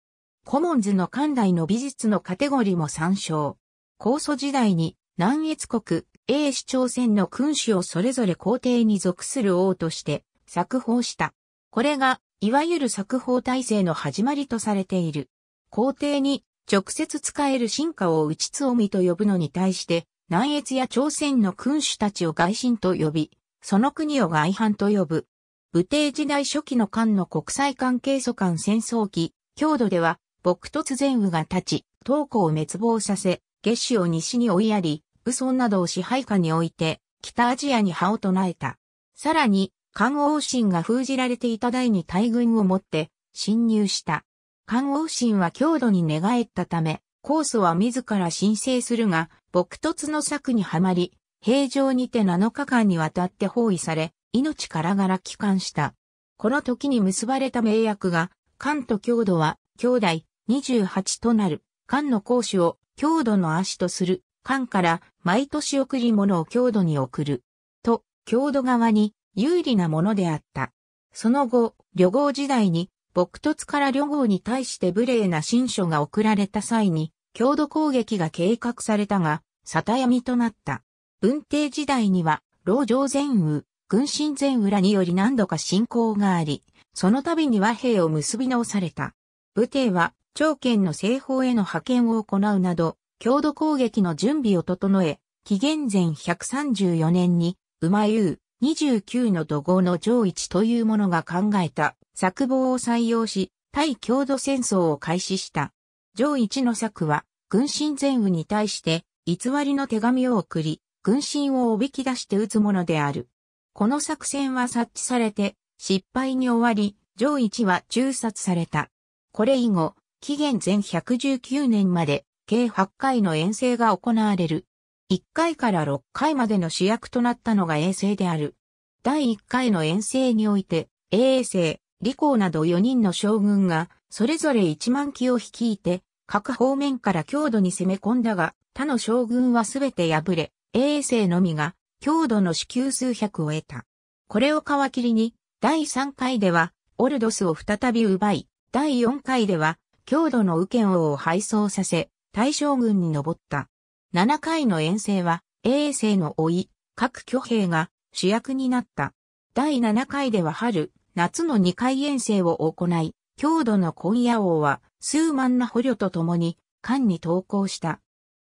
コモンズの館内の美術のカテゴリーも参照。高祖時代に南越国、英市朝鮮の君主をそれぞれ皇帝に属する王として作法した。これが、いわゆる作法体制の始まりとされている。皇帝に直接使える進化を内つおみと呼ぶのに対して、南越や朝鮮の君主たちを外臣と呼び、その国を外藩と呼ぶ。武帝時代初期の漢の国際関係祖間戦争期、郷土では、朴突前雨が立ち、東湖を滅亡させ、月氏を西に追いやり、武村などを支配下に置いて、北アジアに葉を唱えた。さらに、漢王神が封じられていた台に大軍を持って、侵入した。漢王神は強度に寝返ったため、コースは自ら申請するが、朴突の策にはまり、平城にて7日間にわたって包囲され、命からがら帰還した。この時に結ばれた名約が、関と強度は、兄弟、28となる、関の公主を、強度の足とする、藩から毎年贈り物を郷土に送る。と、郷土側に有利なものであった。その後、旅号時代に、牧突から旅号に対して無礼な新書が送られた際に、郷土攻撃が計画されたが、里闇となった。文帝時代には、老城前雨、軍神前裏により何度か侵攻があり、その度に和平を結び直された。武帝は、長剣の西方への派遣を行うなど、強度攻撃の準備を整え、紀元前134年に、馬優29の土豪の上一というものが考えた作謀を採用し、対強度戦争を開始した。上一の策は、軍神前雨に対して、偽りの手紙を送り、軍神をおびき出して撃つものである。この作戦は察知されて、失敗に終わり、上一は中殺された。これ以後、紀元前119年まで計8回の遠征が行われる。1回から6回までの主役となったのが衛星である。第1回の遠征において、衛星、李光など4人の将軍が、それぞれ1万機を率いて、各方面から強度に攻め込んだが、他の将軍はすべて敗れ、衛星のみが、強度の支給数百を得た。これを皮切りに、第3回では、オルドスを再び奪い、第4回では、強度の右権王を敗走させ、大将軍に登った。7回の遠征は、衛星の老い、各挙兵が主役になった。第7回では春、夏の2回遠征を行い、郷土の今夜王は、数万な捕虜と共に、艦に投降した。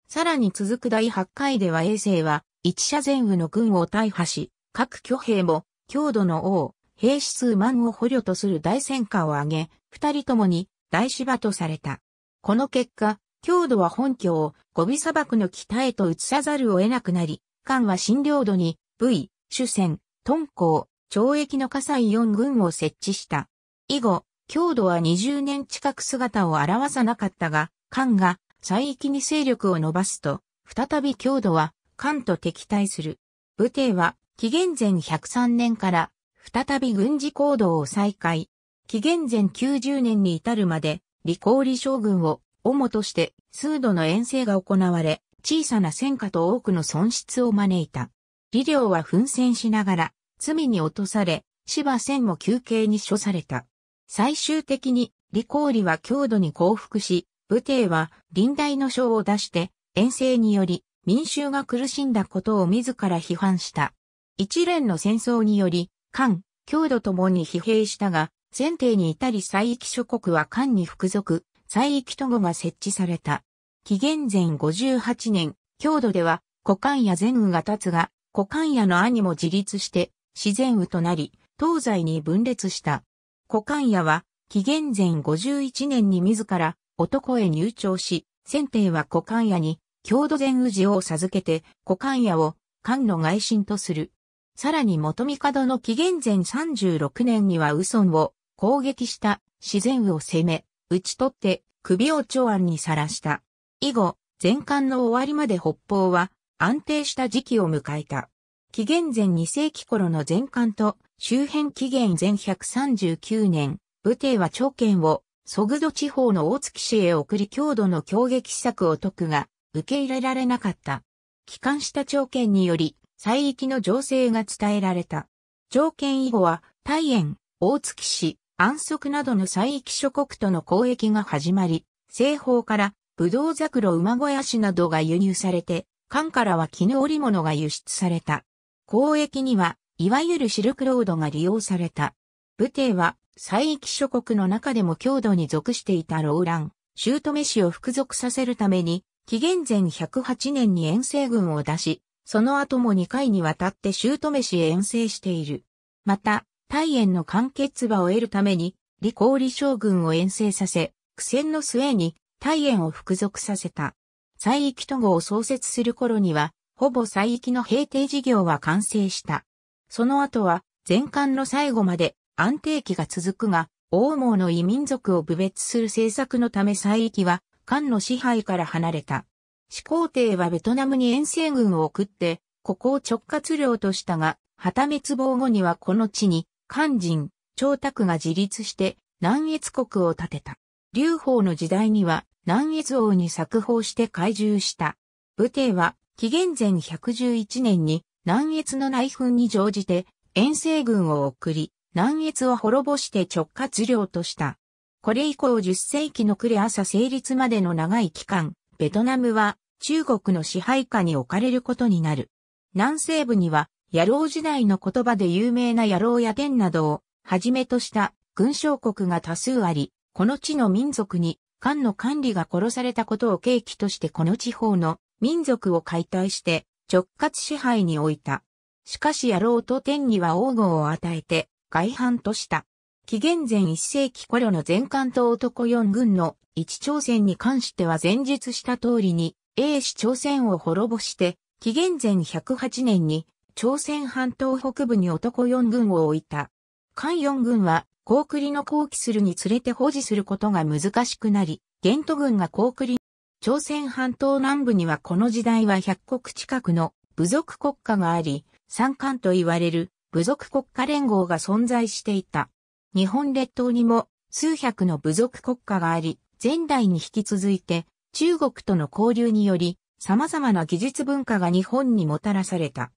さらに続く第8回では衛星は、一社前右の軍を大破し、各挙兵も、郷土の王、兵士数万を捕虜とする大戦果を挙げ、二人ともに、大芝とされた。この結果、強度は本拠をゴビ砂漠の北へと移さざるを得なくなり、艦は新領土に、V、主戦、敦煌、懲役の火災4軍を設置した。以後、強度は20年近く姿を現さなかったが、艦が再域に勢力を伸ばすと、再び強度は艦と敵対する。武帝は、紀元前103年から、再び軍事行動を再開。紀元前90年に至るまで、李光李将軍を主として数度の遠征が行われ、小さな戦果と多くの損失を招いた。李陵は奮戦しながら、罪に落とされ、芝仙も休憩に処された。最終的に、李光里は強度に降伏し、武帝は臨大の章を出して、遠征により民衆が苦しんだことを自ら批判した。一連の戦争により、漢、強度ともに疲弊したが、前提に至り西域諸国は漢に服属、西域都後が設置された。紀元前58年、郷土では、古漢や前雨が立つが、古漢やの兄も自立して、自然雨となり、東西に分裂した。古漢やは、紀元前51年に自ら、男へ入庁し、先帝は古漢やに、郷土前雨寺を授けて、古漢やを、漢の外心とする。さらに元帝の紀元前36年には嘘を攻撃した自然雨を攻め、打ち取って首を長安にさらした。以後、前巻の終わりまで北方は安定した時期を迎えた。紀元前2世紀頃の前巻と周辺紀元前139年、武帝は長剣を即土地方の大月市へ送り強度の攻撃策を解くが、受け入れられなかった。帰還した長剣により、西域の情勢が伝えられた。条件以後は、大園、大月市、安息などの西域諸国との交易が始まり、西方からブドウザクロ馬小屋市などが輸入されて、漢からは絹織物が輸出された。交易には、いわゆるシルクロードが利用された。武帝は、西域諸国の中でも強度に属していたローラン、シュートメ氏を服属させるために、紀元前108年に遠征軍を出し、その後も2回にわたってシュートメ氏へ遠征している。また、大炎の完結場を得るために、李光李将軍を遠征させ、苦戦の末に大炎を服属させた。西域都合を創設する頃には、ほぼ西域の平定事業は完成した。その後は、前巻の最後まで安定期が続くが、大毛の異民族を侮蔑する政策のため西域は、漢の支配から離れた。始皇帝はベトナムに遠征軍を送って、ここを直轄領としたが、旗滅亡後にはこの地に漢人、長卓が自立して南越国を建てた。劉邦の時代には南越王に作法して懐柔した。武帝は紀元前111年に南越の内紛に乗じて遠征軍を送り、南越を滅ぼして直轄領とした。これ以降10世紀のクレアサ成立までの長い期間、ベトナムは中国の支配下に置かれることになる。南西部には野郎時代の言葉で有名な野郎や天などをはじめとした群将国が多数あり、この地の民族に漢の管理が殺されたことを契機としてこの地方の民族を解体して直轄支配に置いた。しかし野郎と天には王号を与えて外藩とした。紀元前一世紀頃の全漢と男四軍の一朝鮮に関しては前述した通りに、英氏朝鮮を滅ぼして、紀元前108年に朝鮮半島北部に男四軍を置いた。韓四軍は、高栗の後期するにつれて保持することが難しくなり、元都軍が高栗、朝鮮半島南部にはこの時代は100国近くの部族国家があり、三冠と言われる部族国家連合が存在していた。日本列島にも数百の部族国家があり、前代に引き続いて中国との交流により様々な技術文化が日本にもたらされた。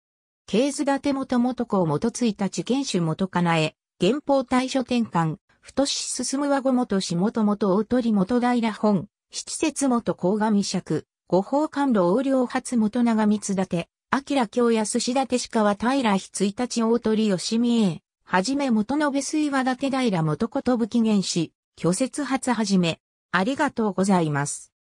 経図立元元を元ついた地元主元かなえ、元宝大書転換、太し進む和後元し元元大鳥元平本、七節元高上尺、五宝官路横領発元長光立、明京安志立鹿は平日一日大鳥吉見栄、はじめ元延水和立平元ことぶき原始、虚説初はじめ、ありがとうございます。